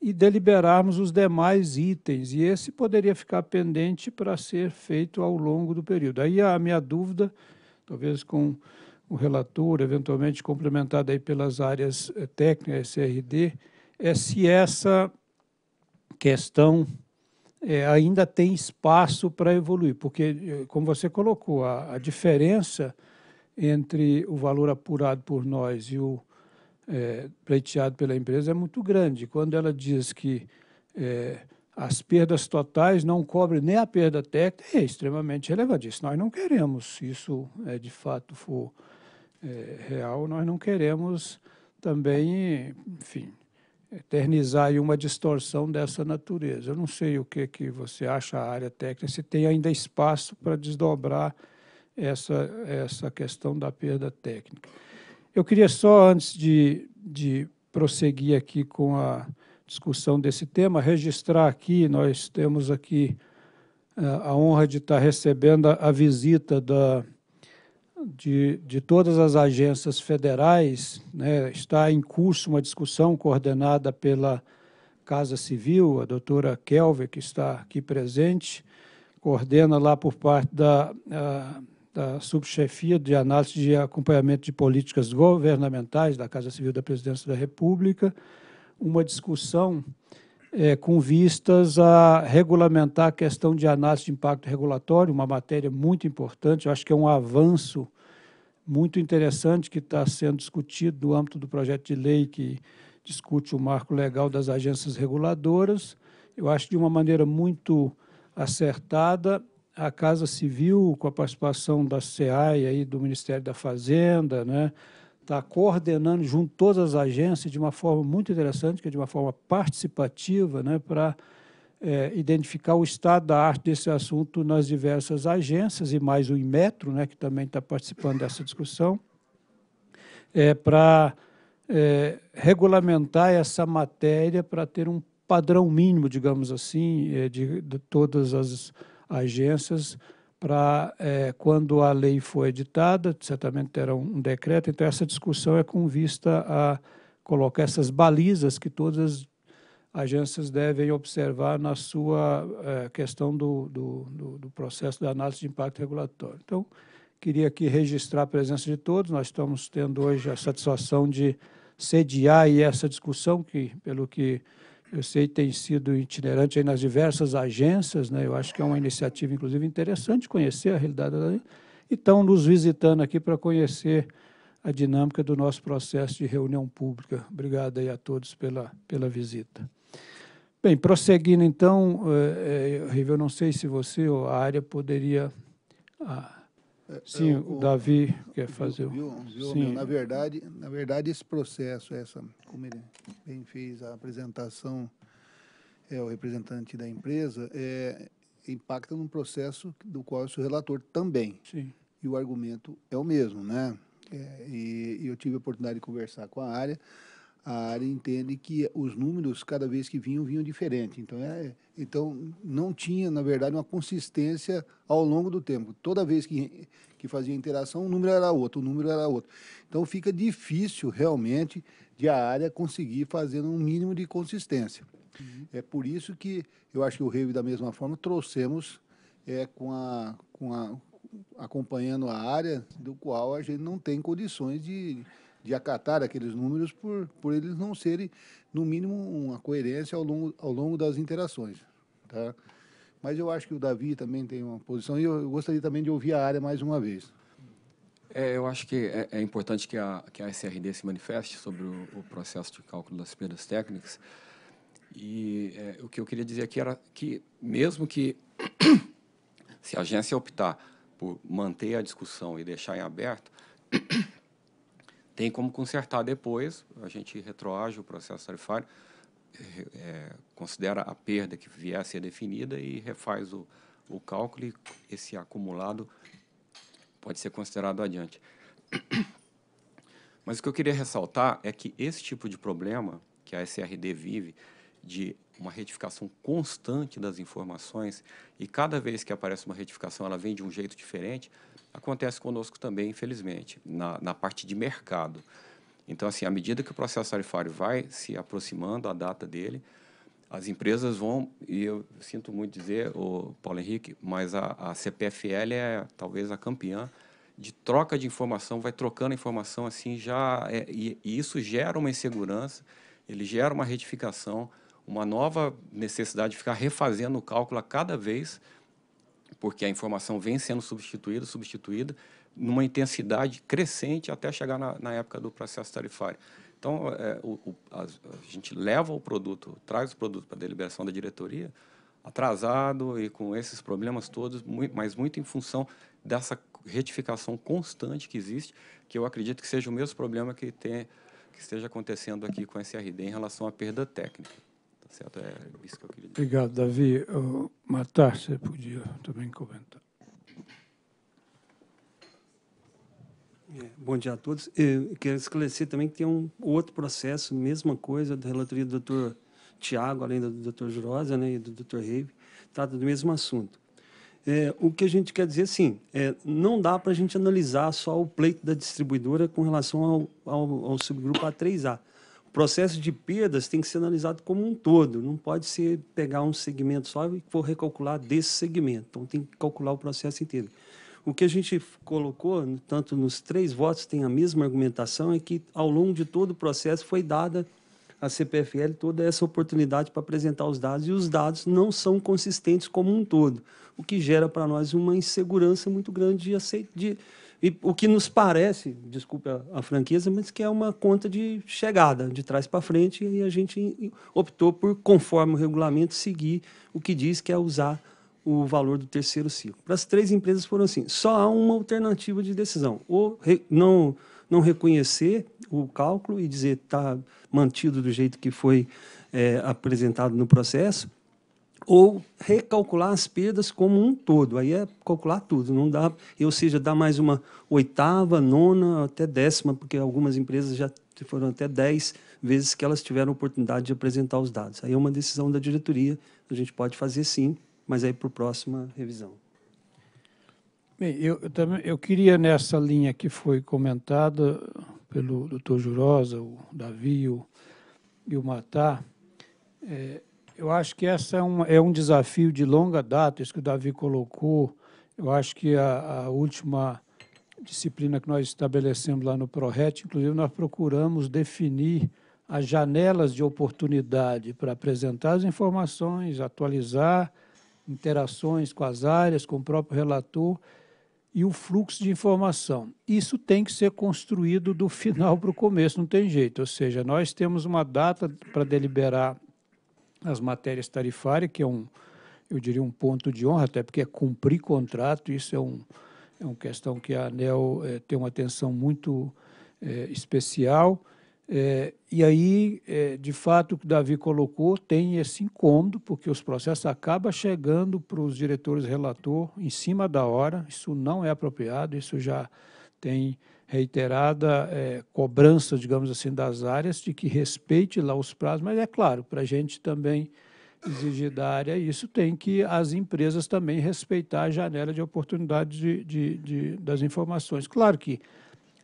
E deliberarmos os demais itens, e esse poderia ficar pendente para ser feito ao longo do período. Aí a minha dúvida, talvez com o relator, eventualmente complementado aí pelas áreas eh, técnicas, SRD, é se essa questão é, ainda tem espaço para evoluir, porque, eh, como você colocou, a, a, diferença entre o valor apurado por nós e o é, pleiteado pela empresa é muito grande. Quando ela diz que é, as perdas totais não cobrem nem a perda técnica, é extremamente relevante. Isso nós não queremos, se isso é, de fato for real, nós não queremos também, enfim, eternizar aí uma distorção dessa natureza. Eu não sei o que, que você acha a área técnica, se tem ainda espaço para desdobrar essa, essa questão da perda técnica. Eu queria só, antes de, de prosseguir aqui com a discussão desse tema, registrar aqui, nós temos aqui eh, a honra de estar recebendo a visita da de, de todas as agências federais, né, está em curso uma discussão coordenada pela Casa Civil, a doutora Kelvin, que está aqui presente, coordena lá por parte da, a, da subchefia de análise de acompanhamento de políticas governamentais da Casa Civil da Presidência da República, uma discussão é, com vistas a regulamentar a questão de análise de impacto regulatório, uma matéria muito importante. Eu acho que é um avanço muito interessante que está sendo discutido no âmbito do projeto de lei que discute o marco legal das agências reguladoras. Eu acho de uma maneira muito acertada a Casa Civil, com a participação da SEAI aí do Ministério da Fazenda, né, está coordenando junto todas as agências de uma forma muito interessante, que é de uma forma participativa, né, para é, identificar o estado da arte desse assunto nas diversas agências e mais o Inmetro, né, que também está participando dessa discussão, é, para é, regulamentar essa matéria para ter um padrão mínimo, digamos assim, é, de, de, todas as agências para é, quando a lei for editada, certamente terá um decreto. Então essa discussão é com vista a colocar essas balizas que todas agências devem observar na sua eh, questão do, do, do, do, processo da análise de impacto regulatório. Então, queria aqui registrar a presença de todos. Nós estamos tendo hoje a satisfação de sediar essa discussão, que, pelo que eu sei, tem sido itinerante nas diversas agências. Né? Eu acho que é uma iniciativa, inclusive, interessante conhecer a realidade da e estão nos visitando aqui para conhecer a dinâmica do nosso processo de reunião pública. Obrigado aí a todos pela, pela visita. Bem, prosseguindo então, eh, eh, Rivel, não sei se você ou a área poderia. Ah, é, sim, é, o, o Davi quer fazer. Viu, viu, sim. Meu, na, verdade, na verdade, esse processo, essa, como ele bem fez a apresentação, é, o representante da empresa, é, impacta num processo do qual eu sou relator também. Sim. E o argumento é o mesmo, né? É, e, e eu tive a oportunidade de conversar com a área a área entende que os números, cada vez que vinham, vinham diferente. Então, é, então não tinha, na verdade, uma consistência ao longo do tempo. Toda vez que, que fazia interação, um número era outro, um número era outro. Então, fica difícil, realmente, de a área conseguir fazer um mínimo de consistência. Uhum. É por isso que eu acho que o Rave, da mesma forma, trouxemos é, com a, com a, acompanhando a área do qual a gente não tem condições de de acatar aqueles números por, por eles não serem, no mínimo, uma coerência ao longo, ao longo das interações. Tá? Mas eu acho que o Davi também tem uma posição e eu, gostaria também de ouvir a área mais uma vez. É, eu acho que é, é, importante que a, que a SRD se manifeste sobre o, o processo de cálculo das perdas técnicas. E é, o que eu queria dizer aqui era que, mesmo que se a agência optar por manter a discussão e deixar em aberto, Tem como consertar depois, a gente retroage o processo tarifário, é, considera a perda que vier a ser definida e refaz o, o cálculo e esse acumulado pode ser considerado adiante. Mas o que eu queria ressaltar é que esse tipo de problema que a SRD vive, de uma retificação constante das informações, e cada vez que aparece uma retificação ela vem de um jeito diferente, acontece conosco também, infelizmente, na, na parte de mercado. Então, assim, à medida que o processo tarifário vai se aproximando a data dele, as empresas vão, e eu sinto muito dizer, o Paulo Henrique, mas a, a CPFL é talvez a campeã de troca de informação, vai trocando informação assim já, é, e, e isso gera uma insegurança, ele gera uma retificação, uma nova necessidade de ficar refazendo o cálculo a cada vez porque a informação vem sendo substituída, substituída, numa intensidade crescente até chegar na, na época do processo tarifário. Então, é, o, o, a, a, gente leva o produto, traz o produto para a deliberação da diretoria, atrasado e com esses problemas todos, muito, mas muito em função dessa retificação constante que existe, que eu acredito que seja o mesmo problema que, tem, que esteja acontecendo aqui com a SRD em relação à perda técnica certo? É isso que eu queria dizer. Obrigado, Davi. O Matar, você podia também comentar. É, bom dia a todos. Eu quero esclarecer também que tem um outro processo, mesma coisa, da relatoria do doutor Tiago, além do doutor Jurosa né, e do doutor Reive, trata do mesmo assunto. É, o que a gente quer dizer, sim, é, não dá para a gente analisar só o pleito da distribuidora com relação ao, ao, ao subgrupo A3A processo de perdas tem que ser analisado como um todo, não pode ser pegar um segmento só e for recalcular desse segmento. Então tem que calcular o processo inteiro. O que a gente colocou, tanto nos três votos tem a mesma argumentação, é que ao longo de todo o processo foi dada à CPFL toda essa oportunidade para apresentar os dados e os dados não são consistentes como um todo, o que gera para nós uma insegurança muito grande de, de e o que nos parece, desculpe a, a franqueza, mas que é uma conta de chegada, de trás para frente, e a gente optou por, conforme o regulamento, seguir o que diz que é usar o valor do terceiro ciclo. Para as três empresas foram assim, só há uma alternativa de decisão, ou re, não, não reconhecer o cálculo e dizer está mantido do jeito que foi é, apresentado no processo, ou recalcular as perdas como um todo. Aí é calcular tudo, não dá, ou seja, dá mais uma oitava, nona, até décima, porque algumas empresas já foram até dez vezes que elas tiveram oportunidade de apresentar os dados. Aí é uma decisão da diretoria, a gente pode fazer sim, mas aí para a próxima revisão. Bem, eu, eu, também eu queria nessa linha que foi comentada pelo Dr. Jurosa, o Davi o, e o Matar, é, eu acho que essa é um, é um desafio de longa data, isso que o Davi colocou. Eu acho que a, a última disciplina que nós estabelecemos lá no ProRet, inclusive nós procuramos definir as janelas de oportunidade para apresentar as informações, atualizar interações com as áreas, com o próprio relator e o fluxo de informação. Isso tem que ser construído do final para o começo, não tem jeito. Ou seja, nós temos uma data para deliberar as matérias tarifárias, que é um, eu diria, um ponto de honra, até porque é cumprir contrato, isso é, um, é uma questão que a ANEL é, tem uma atenção muito é, especial. É, e aí, de fato, o que o Davi colocou tem esse incômodo, porque os processos acabam chegando para os diretores relator em cima da hora, isso não é apropriado, isso já tem reiterada é, cobrança, digamos assim, das áreas de que respeite lá os prazos, mas é claro, para a gente também exigir da área isso, tem que as empresas também respeitar a janela de oportunidade de, de, de, das informações. Claro que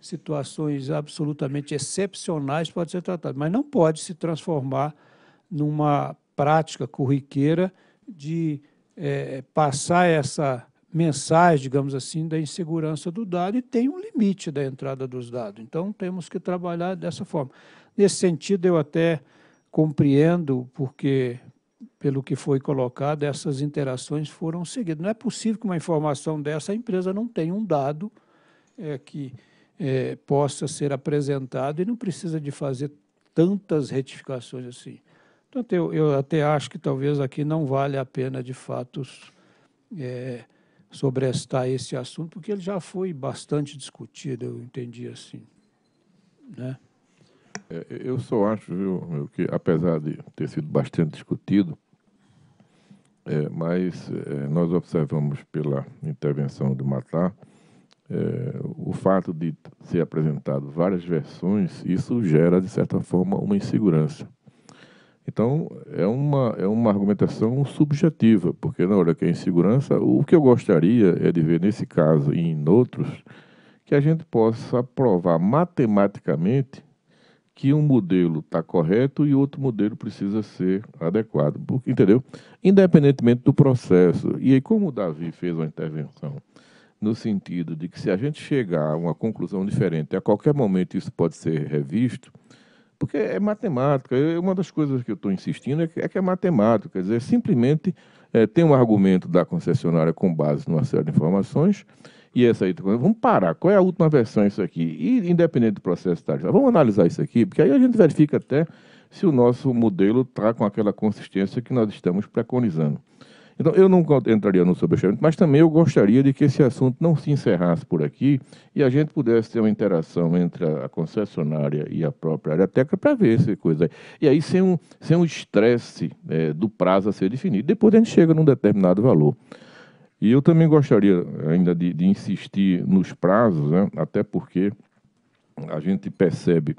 situações absolutamente excepcionais podem ser tratadas, mas não pode se transformar numa prática corriqueira de é, passar essa mensais, digamos assim, da insegurança do dado e tem um limite da entrada dos dados. Então, temos que trabalhar dessa forma. Nesse sentido, eu até compreendo porque, pelo que foi colocado, essas interações foram seguidas. Não é possível que uma informação dessa, a empresa não tenha um dado é, que é, possa ser apresentado e não precisa de fazer tantas retificações assim. Então eu, eu até acho que talvez aqui não vale a pena, de fato, é, sobrestar esse assunto, porque ele já foi bastante discutido, eu entendi assim. Né? É, é, eu só acho, viu, que apesar de ter sido bastante discutido, é, mas é, nós observamos pela intervenção do Matar é, o fato de ser apresentado várias versões, isso gera, de certa forma, uma insegurança. Então, é uma, é uma argumentação subjetiva, porque na hora que é insegurança, o que eu gostaria é de ver nesse caso e em outros, que a gente possa provar matematicamente que um modelo está correto e outro modelo precisa ser adequado, entendeu? Independentemente do processo. E aí, como o Davi fez uma intervenção no sentido de que se a gente chegar a uma conclusão diferente, a qualquer momento isso pode ser revisto, porque é matemática. Eu, uma das coisas que eu estou insistindo é que, é que, é matemática. Quer dizer, simplesmente é, tem um argumento da concessionária com base numa série de informações e essa aí, tá vamos parar, qual é a última versão isso aqui? E independente do processo tarifário, vamos analisar isso aqui, porque aí a gente verifica até se o nosso modelo está com aquela consistência que nós estamos preconizando. Então, eu não entraria no sobrechamento, mas também eu gostaria de que esse assunto não se encerrasse por aqui e a gente pudesse ter uma interação entre a concessionária e a própria área técnica para ver essa coisa. E aí, sem um, sem um estresse é, do prazo a ser definido, depois a gente chega num determinado valor. E eu também gostaria ainda de, de insistir nos prazos, né, até porque a gente percebe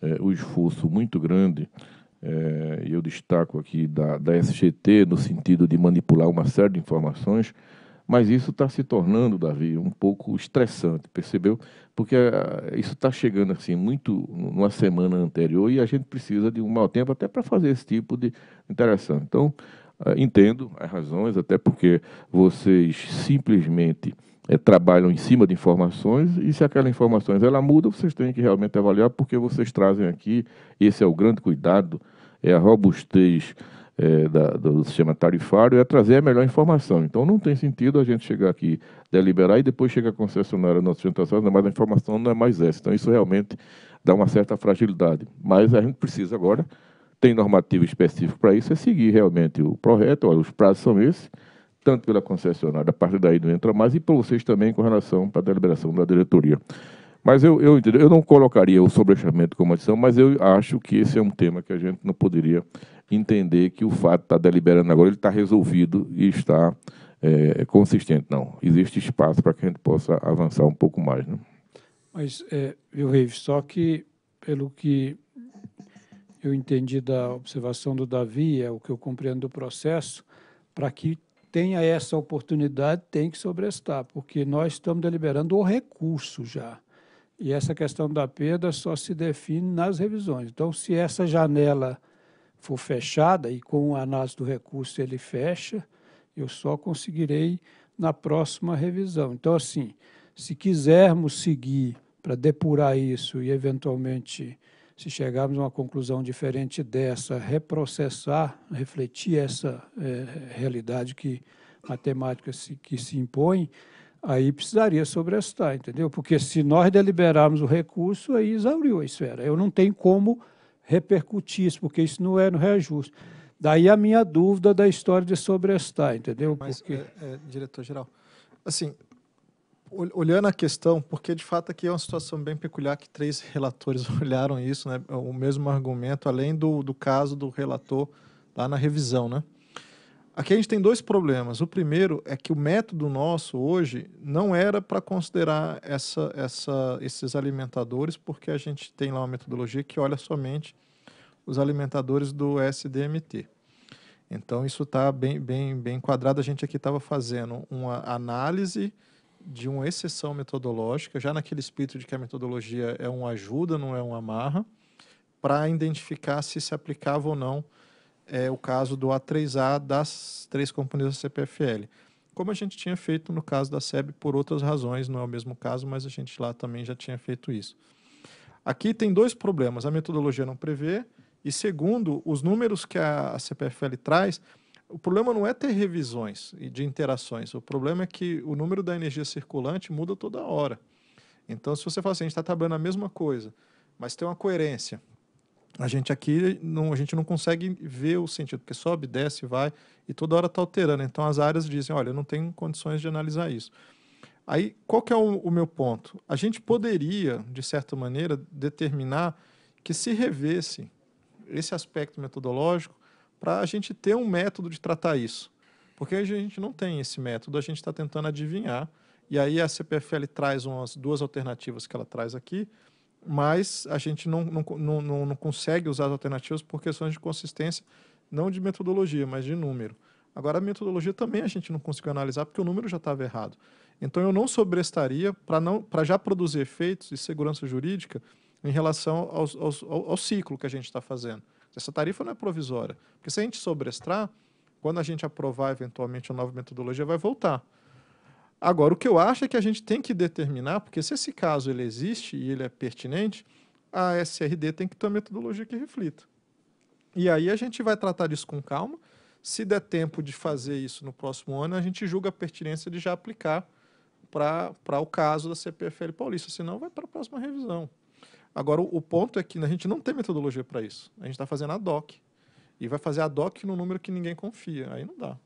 é, o esforço muito grande é, eu destaco aqui da, da SGT no sentido de manipular uma série de informações, mas isso está se tornando, Davi, um pouco estressante, percebeu? Porque a, ah, isso está chegando assim muito numa semana anterior e a gente precisa de um mau tempo até para fazer esse tipo de interação. Então, ah, entendo as razões, até porque vocês simplesmente é, trabalham em cima de informações e se aquela informações ela muda, vocês têm que realmente avaliar porque vocês trazem aqui, esse é o grande cuidado, é a robustez é, da, do sistema tarifário, é trazer a melhor informação. Então não tem sentido a gente chegar aqui, deliberar e depois chegar a concessionária nossa orientação, mas a informação não é mais essa. Então isso realmente dá uma certa fragilidade. Mas a gente precisa agora, tem normativo específico para isso, é seguir realmente o projeto, olha, os prazos são esses, tanto pela concessionária, a partir daí não entra mais, e para vocês também com relação para a deliberação da diretoria. Mas eu, eu, eu não colocaria o sobrechamento como adição, mas eu acho que esse é um tema que a gente não poderia entender que o fato estar tá deliberando agora, ele está resolvido e está é, consistente, não. Existe espaço para que a gente possa avançar um pouco mais. Né? Mas, é, viu, Reis, só que, pelo que eu entendi da observação do Davi, é o que eu compreendo do processo, para que tenha essa oportunidade tem que sobrestar, porque nós estamos deliberando o recurso já. E essa questão da perda só se define nas revisões. Então, se essa janela for fechada e com a análise do recurso ele fecha, eu só conseguirei na próxima revisão. Então, assim, se quisermos seguir para depurar isso e eventualmente se chegarmos a uma conclusão diferente dessa, reprocessar, refletir essa é, realidade que matemática se, que se impõe, aí precisaria sobrestar, entendeu? Porque se nós deliberarmos o recurso, aí exauriu a esfera. Eu não tenho como repercutir isso, porque isso não é no reajuste. Daí a minha dúvida da história de sobrestar, entendeu? Mas, porque... é, é, diretor-geral, assim, olhando a questão, porque de fato aqui é uma situação bem peculiar que três relatores olharam isso, né? É o mesmo argumento, além do, do caso do relator lá na revisão, né? Aqui a gente tem dois problemas. O primeiro é que o método nosso hoje não era para considerar essa, essa, esses alimentadores, porque a gente tem lá uma metodologia que olha somente os alimentadores do SDMT. Então isso está bem, bem, bem quadrado. A gente aqui estava fazendo uma análise de uma exceção metodológica, já naquele espírito de que a metodologia é uma ajuda, não é uma amarra, para identificar se se aplicava ou não é, o caso do A3A das três companhias da CPFL. Como a gente tinha feito no caso da SEB por outras razões, não é o mesmo caso, mas a gente lá também já tinha feito isso. Aqui tem dois problemas: a metodologia não prevê, e segundo, os números que a CPFL traz o problema não é ter revisões e de interações, o problema é que o número da energia circulante muda toda hora. Então, se você fala assim, a gente está trabalhando a mesma coisa, mas tem uma coerência. A gente aqui, não, a gente não consegue ver o sentido, porque sobe, desce, vai, e toda hora está alterando. Então, as áreas dizem, olha, eu não tenho condições de analisar isso. Aí, qual que é o, o meu ponto? A gente poderia, de certa maneira, determinar que se revesse esse aspecto metodológico para a gente ter um método de tratar isso. Porque a gente não tem esse método, a gente está tentando adivinhar. E aí a CPFL traz umas duas alternativas que ela traz aqui, mas a gente não, não, não, não consegue usar as alternativas por questões de consistência, não de metodologia, mas de número. Agora, a metodologia também a gente não conseguiu analisar porque o número já estava errado. Então, eu não sobrestaria para já produzir efeitos de segurança jurídica em relação aos, aos, ao, ao ciclo que a gente está fazendo. Essa tarifa não é provisória, porque se a gente sobrestrar, quando a gente aprovar eventualmente a nova metodologia, vai voltar. Agora, o que eu acho é que a gente tem que determinar, porque se esse caso ele existe e ele é pertinente, a SRD tem que ter uma metodologia que reflita. E aí a gente vai tratar disso com calma. Se der tempo de fazer isso no próximo ano, a gente julga a pertinência de já aplicar para o caso da CPFL Paulista, senão vai para a próxima revisão. Agora, o, o ponto é que a gente não tem metodologia para isso. A gente está fazendo a doc. E vai fazer a doc no número que ninguém confia. Aí não dá.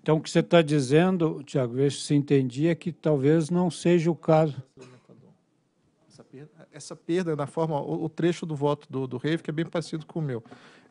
Então, o que você está dizendo, Tiago, veja se entendi, é que talvez não seja o caso. Essa perda, essa perda na forma, o, o trecho do voto do, do Reif, que é bem parecido com o meu.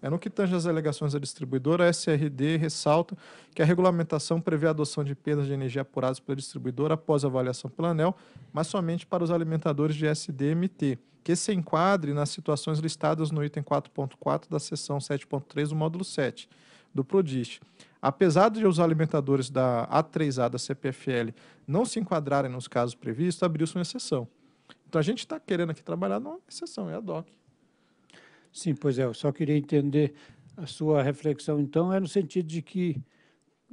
É, no que tange as alegações da distribuidora, a SRD ressalta que a regulamentação prevê a adoção de perdas de energia apuradas pela distribuidora após avaliação pela ANEL, mas somente para os alimentadores de SDMT, que se enquadre nas situações listadas no item 4.4 da seção 7.3 do módulo 7 do PRODIST. Apesar de os alimentadores da A3A da CPFL não se enquadrarem nos casos previstos, abriu-se uma exceção. Então a gente está querendo aqui trabalhar numa exceção, é a DOC. Sim, pois é, eu só queria entender a sua reflexão, então, é no sentido de que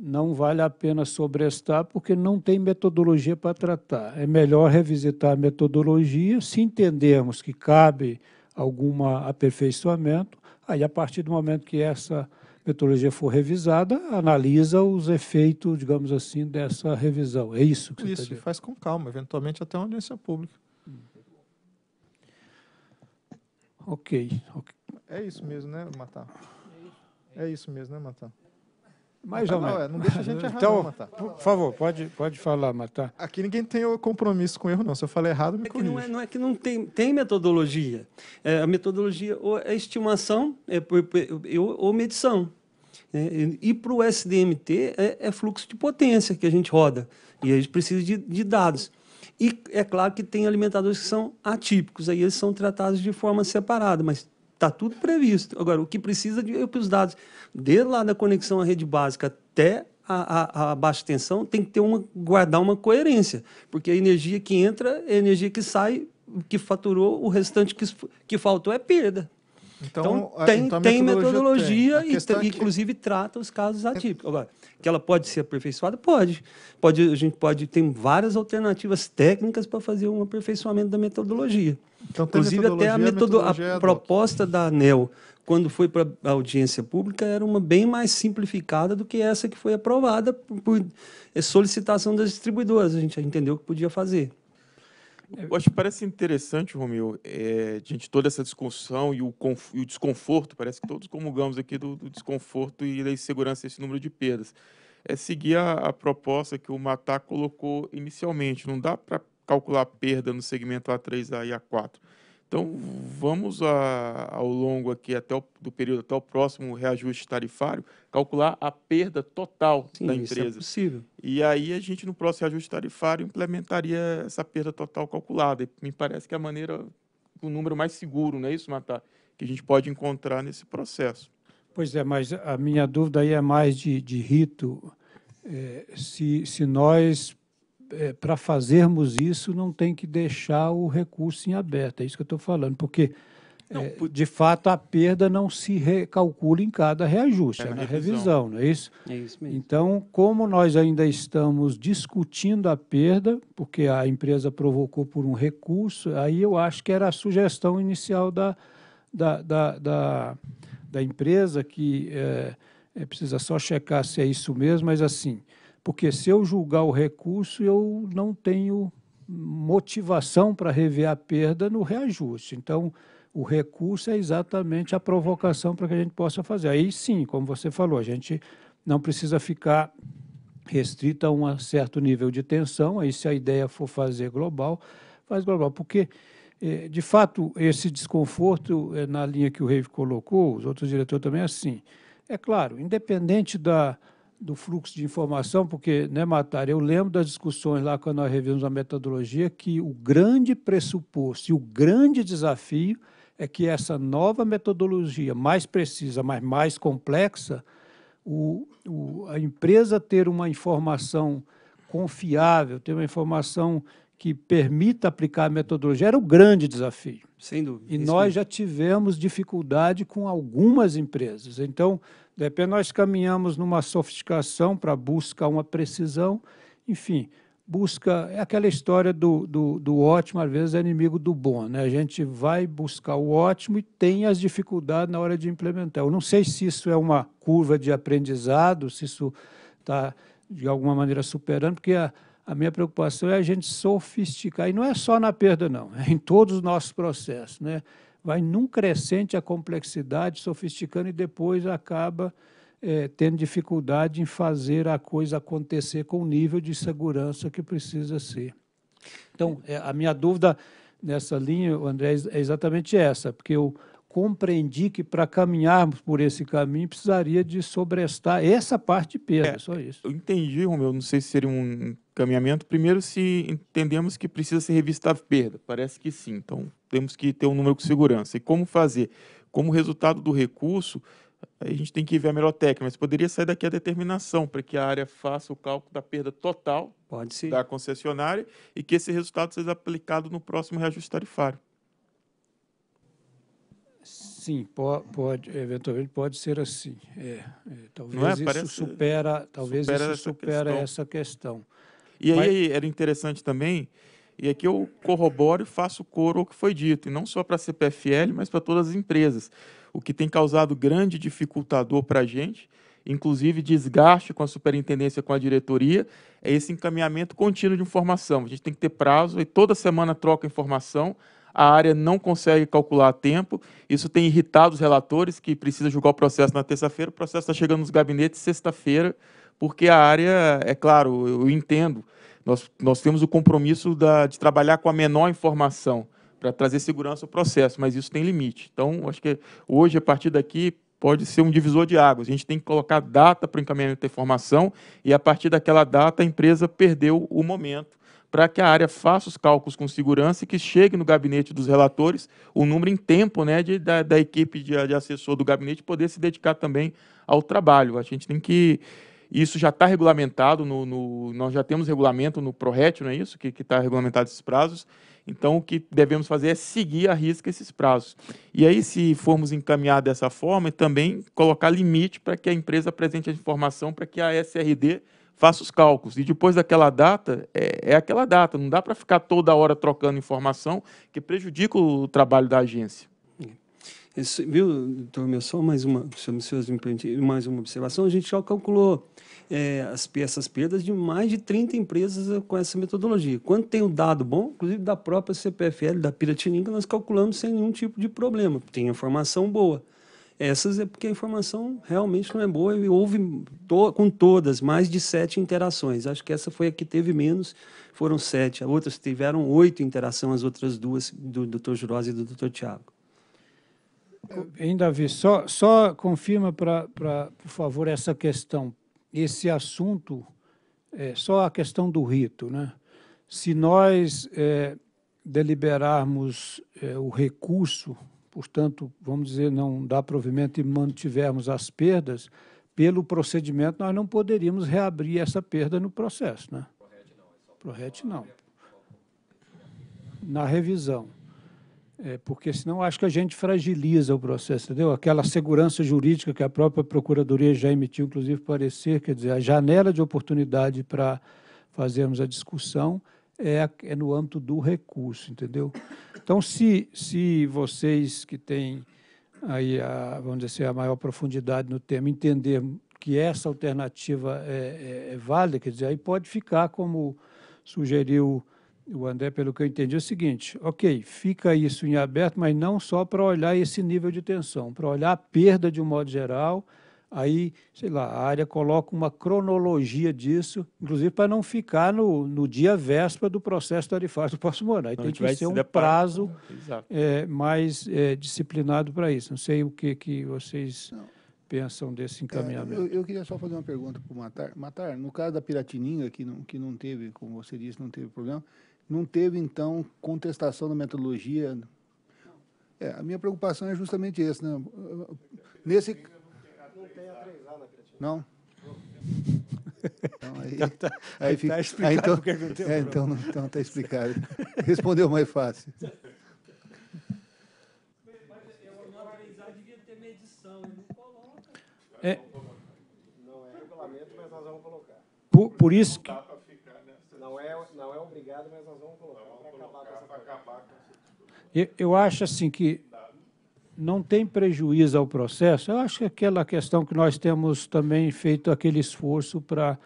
não vale a pena sobrestar porque não tem metodologia para tratar. É melhor revisitar a metodologia, se entendermos que cabe algum aperfeiçoamento, aí a partir do momento que essa metodologia for revisada, analisa os efeitos, digamos assim, dessa revisão. É isso que você Isso, tá faz com calma, eventualmente até uma audiência pública. Ok. okay. É isso mesmo, né, Matar? É isso mesmo, né, Matar? Mais ou ah, menos. É, não, deixa a gente errar, então, não, Matar. Por favor, pode, pode falar, Matar. Aqui ninguém tem o compromisso com erro, não. Se eu falar errado, me é corrija. Não é, não é, que não tem, tem metodologia. É, a metodologia ou é estimação é, ou, é, é, ou medição. É, e para o SDMT é, é, fluxo de potência que a gente roda. E a gente precisa de, de dados. E é claro que tem alimentadores que são atípicos, aí eles são tratados de forma separada, mas está tudo previsto. Agora, o que precisa de é que os dados, desde lá da conexão à rede básica até a, a, a, baixa tensão, tem que ter uma, guardar uma coerência, porque a energia que entra é a energia que sai, que faturou, o restante que, que faltou é perda. Então, então tem, então tem metodologia, metodologia tem. e, é inclusive, que... trata os casos é atípicos. Agora, que ela pode ser aperfeiçoada? Pode. pode a gente pode ter várias alternativas técnicas para fazer um aperfeiçoamento da metodologia. Então, inclusive, até a, metodo... a, é a proposta da ANEL, quando foi para a audiência pública, era uma bem mais simplificada do que essa que foi aprovada por solicitação das distribuidoras. A gente entendeu que podia fazer. É. Eu acho que parece interessante, Romeu, é, diante toda essa discussão e o, e o, desconforto, parece que todos comungamos aqui do, do desconforto e da insegurança esse número de perdas, é seguir a, a proposta que o Matar colocou inicialmente. Não dá para calcular perda no segmento A3, A e A4 então, vamos a, ao longo aqui até o, do período até o próximo reajuste tarifário, calcular a perda total Sim, da empresa. Isso é possível. E aí a gente no próximo reajuste tarifário implementaria essa perda total calculada. E me parece que é a maneira o número mais seguro, não é isso, Matar, que a gente pode encontrar nesse processo. Pois é, mas a minha dúvida aí é mais de, de rito. É, se, se nós é, para fazermos isso, não tem que deixar o recurso em aberto. É isso que eu estou falando, porque não, é, por... de fato a perda não se recalcula em cada reajuste, é, na, é na revisão. revisão. não é isso? É isso mesmo. Então, como nós ainda estamos discutindo a perda, porque a empresa provocou por um recurso, aí eu acho que era a sugestão inicial da, da, da, da, da empresa, que é, é precisa só checar se é isso mesmo, mas assim porque se eu julgar o recurso, eu não tenho motivação para rever a perda no reajuste. Então, o recurso é exatamente a provocação para que a gente possa fazer. Aí sim, como você falou, a gente não precisa ficar restrito a um certo nível de tensão, aí se a ideia for fazer global, faz global. Porque, eh, de fato, esse desconforto eh, na linha que o Reif colocou, os outros diretores também, é assim. É claro, independente da do fluxo de informação, porque, né, Matar, eu lembro das discussões lá quando nós revimos a metodologia, que o grande pressuposto e o grande desafio é que essa nova metodologia, mais precisa, mas mais complexa, o, o, a empresa ter uma informação confiável, ter uma informação que permita aplicar a metodologia, era o grande desafio. Sem dúvida. E nós mesmo. já tivemos dificuldade com algumas empresas. Então, de repente, nós caminhamos numa sofisticação para buscar uma precisão, enfim, busca. É aquela história do, do, do, ótimo, às vezes, é inimigo do bom. Né? A gente vai buscar o ótimo e tem as dificuldades na hora de implementar. Eu não sei se isso é uma curva de aprendizado, se isso está, de alguma maneira, superando, porque a, a minha preocupação é a gente sofisticar. E não é só na perda, não, é em todos os nossos processos. Né? vai num crescente a complexidade, sofisticando e depois acaba é, tendo dificuldade em fazer a coisa acontecer com o nível de segurança que precisa ser. Então, é, a minha dúvida nessa linha, André, é exatamente essa, porque eu compreendi que para caminharmos por esse caminho precisaria de sobrestar essa parte de peso, é, só isso. Eu entendi, Romeu, não sei se seria um caminhamento. Primeiro, se entendemos que precisa ser revista a perda. Parece que sim. Então, temos que ter um número com segurança. E como fazer? Como resultado do recurso, a gente tem que ver a melhor técnica, mas poderia sair daqui a determinação para que a área faça o cálculo da perda total da concessionária e que esse resultado seja aplicado no próximo reajuste tarifário. Sim, pode, eventualmente pode ser assim. É, é, talvez é? isso supera, talvez supera isso supera questão. Essa questão. E Mas... aí era interessante também e aqui é eu corroboro e faço coro ao que foi dito, e não só para a CPFL, mas para todas as empresas, o que tem causado grande dificultador para a gente, inclusive desgaste com a superintendência, com a diretoria, é esse encaminhamento contínuo de informação. A gente tem que ter prazo e toda semana troca informação, a área não consegue calcular a tempo, isso tem irritado os relatores que precisam julgar o processo na terça-feira, o processo está chegando nos gabinetes sexta-feira, porque a área, é claro, eu entendo, nós, nós temos o compromisso da, de trabalhar com a menor informação para trazer segurança ao processo, mas isso tem limite. Então, acho que hoje, a partir daqui, pode ser um divisor de águas. A gente tem que colocar data para o encaminhamento da informação e, a partir daquela data, a empresa perdeu o momento para que a área faça os cálculos com segurança e que chegue no gabinete dos relatores o número em tempo né, de, da, da equipe de, de assessor do gabinete poder se dedicar também ao trabalho. A gente tem que isso já está regulamentado, no, no, nós já temos regulamento no ProRet, não é isso? Que está regulamentado esses prazos. Então, o que devemos fazer é seguir a risca esses prazos. E aí, se formos encaminhar dessa forma, também colocar limite para que a empresa apresente a informação para que a SRD faça os cálculos. E depois daquela data, é, é aquela data. Não dá para ficar toda hora trocando informação que prejudica o trabalho da agência. Esse, viu, Turminha, só mais uma, se me mais uma observação. A gente já calculou é, as, essas perdas de mais de 30 empresas eh, com essa metodologia. Quando tem um dado bom, inclusive da própria CPFL, da Piratininga, nós calculamos sem nenhum tipo de problema. Tem informação boa. Essas é porque a informação realmente não é boa e houve to, com todas mais de sete interações. Acho que essa foi a que teve menos, foram sete. As outras tiveram oito interações, as outras duas do Dr. Jurosa e do Dr. Tiago. Ainda vi, só, só confirma, pra, pra, por favor, essa questão, esse assunto, é, só a questão do rito. Né? Se nós é, deliberarmos é, o recurso, portanto, vamos dizer, não dar provimento e mantivermos as perdas, pelo procedimento nós não poderíamos reabrir essa perda no processo. Né? Proret não. É Proret não. Na revisão. É, porque senão acho que a gente fragiliza o processo, entendeu? Aquela segurança jurídica que a própria Procuradoria já emitiu, inclusive, parecer, quer dizer, a janela de oportunidade para fazermos a discussão é, é, no âmbito do recurso, entendeu? Então, se, se vocês que têm aí, a, vamos dizer assim, a maior profundidade no tema, entender que essa alternativa é, é, é válida, quer dizer, aí pode ficar como sugeriu o André, pelo que eu entendi, é o seguinte: ok, fica isso em aberto, mas não só para olhar esse nível de tensão, para olhar a perda de um modo geral. Aí, sei lá, a área coloca uma cronologia disso, inclusive para não ficar no, no dia véspera do processo tarifário do próximo ano. Aí não, tem que ser um deparar. prazo é, mais é, disciplinado para isso. Não sei o que, que vocês não. pensam desse é, encaminhamento. É, eu, eu, queria só fazer uma pergunta para o Matar. Matar, no caso da Piratininga, que não, que não teve, como você disse, não teve problema, não teve, então, contestação da metodologia? É, a minha preocupação é justamente essa. Né? Nesse... Não tem a 3A na Não? Então, aí, então tá, aí fica, tá explicado aí, então, porque aconteceu. É, então, não, então tá explicado. Respondeu mais fácil. É. Não é regulamento, mas nós vamos colocar. Por, por isso que. Não é, não é obrigado, mas nós vamos colocar para acabar com essa Eu acho assim que não tem prejuízo ao processo. Eu acho que aquela questão que nós temos também feito aquele esforço para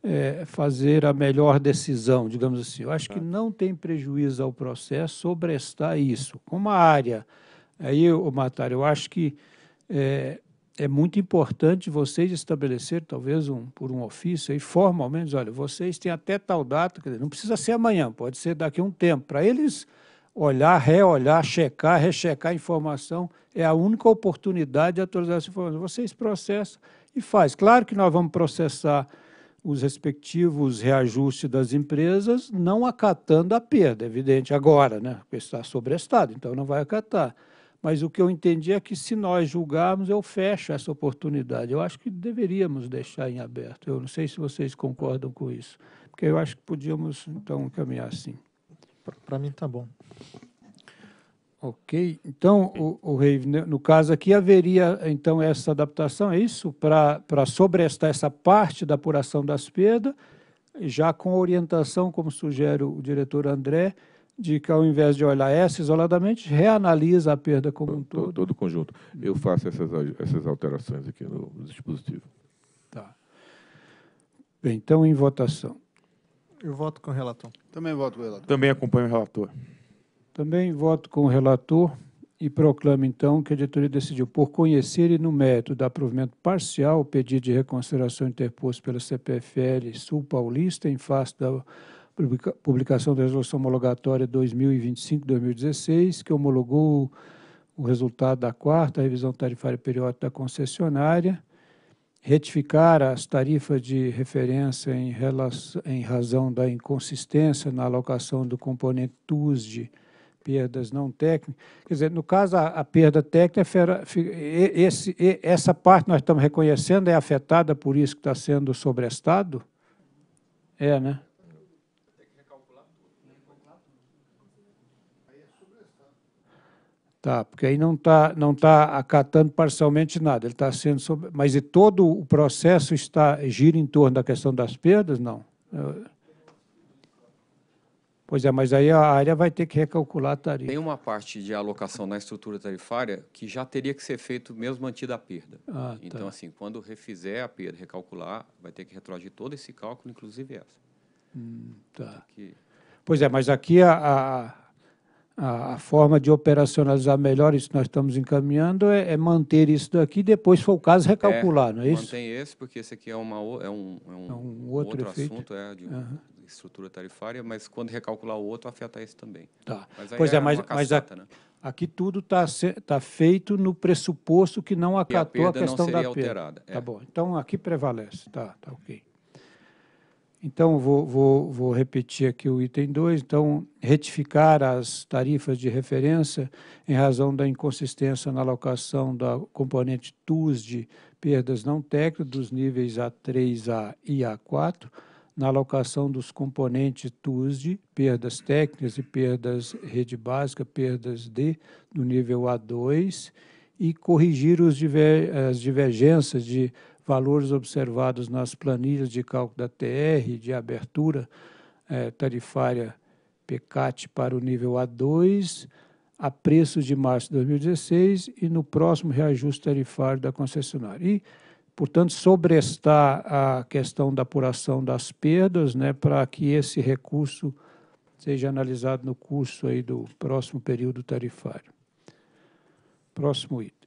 é, fazer a melhor decisão, digamos assim. Eu acho que não tem prejuízo ao processo sobrestar isso. Como a área, aí, o Matar, eu acho que é, é muito importante vocês estabelecerem, talvez um, por um ofício, aí, formalmente, olha, vocês têm até tal data, dizer, não precisa ser amanhã, pode ser daqui a um tempo, para eles olhar, reolhar, checar, rechecar a informação, é a única oportunidade de atualizar essa informação. Vocês processam e faz. Claro que nós vamos processar os respectivos reajustes das empresas, não acatando a perda, é evidente, agora, né? porque está sobrestado, então não vai acatar mas o que eu entendi é que se nós julgarmos, eu fecho essa oportunidade. Eu acho que deveríamos deixar em aberto. Eu não sei se vocês concordam com isso, porque eu acho que podíamos, então, caminhar assim. Para mim, tá bom. Ok. Então, o, o rei, né, no caso aqui, haveria, então, essa adaptação, é isso? Para sobrestar essa parte da apuração das perdas, já com orientação, como sugere o diretor André, de que ao invés de olhar essa isoladamente, reanalisa a perda como um todo. Todo o conjunto. Eu faço essas, essas alterações aqui no, no dispositivo. Tá. Bem, então em votação. Eu voto com o relator. Também voto com o relator. Também acompanho o relator. Também voto com o relator e proclamo, então, que a diretoria decidiu, por conhecer e no mérito dar aprovimento parcial o pedido de reconsideração interposto pela CPFL Sul Paulista em face da publicação da Resolução Homologatória 2025-2016, que homologou o resultado da quarta revisão tarifária periódica da concessionária, retificar as tarifas de referência em, relação, em razão da inconsistência na alocação do componente de perdas não técnicas. Quer dizer, no caso, a, a perda técnica, esse, essa parte nós estamos reconhecendo é afetada por isso que está sendo sobrestado? É, né? Tá, porque aí não está não tá acatando parcialmente nada, ele está sendo sobre... Mas e todo o processo está gira em torno da questão das perdas? Não. Pois é, mas aí a área vai ter que recalcular a tarifa. Tem uma parte de alocação na estrutura tarifária que já teria que ser feito mesmo mantida a perda. Ah, tá. então, tá. assim, quando refizer a perda, recalcular, vai ter que retroagir todo esse cálculo, inclusive essa. Hum, tá. Que... Pois é, mas aqui a, a a, forma de operacionalizar melhor isso que nós estamos encaminhando é, é manter isso daqui e depois, se for o caso, recalcular, é, não é isso? Mantém esse, porque esse aqui é, uma, é, um, é um, é um outro, outro assunto, é, de uhum. estrutura tarifária, mas quando recalcular o outro, afeta esse também. Tá. pois é, é mas, caçata, mas a, né? aqui tudo está tá feito no pressuposto que não acatou e a, a questão da perda. Alterada, é. tá bom, então aqui prevalece, tá, tá ok. Então, vou, vou, vou repetir aqui o item 2. Então, retificar as tarifas de referência em razão da inconsistência na alocação da componente TUS de perdas não técnicas dos níveis A3A e A4 na alocação dos componentes TUSD, perdas técnicas e perdas rede básica, perdas D, do nível A2, e corrigir diver, as divergências de valores observados nas planilhas de cálculo da TR, de abertura é, tarifária PECAT para o nível A2, a preços de março de 2016 e no próximo reajuste tarifário da concessionária. E, portanto, sobrestar a questão da apuração das perdas, né, para que esse recurso seja analisado no curso aí do próximo período tarifário. Próximo item.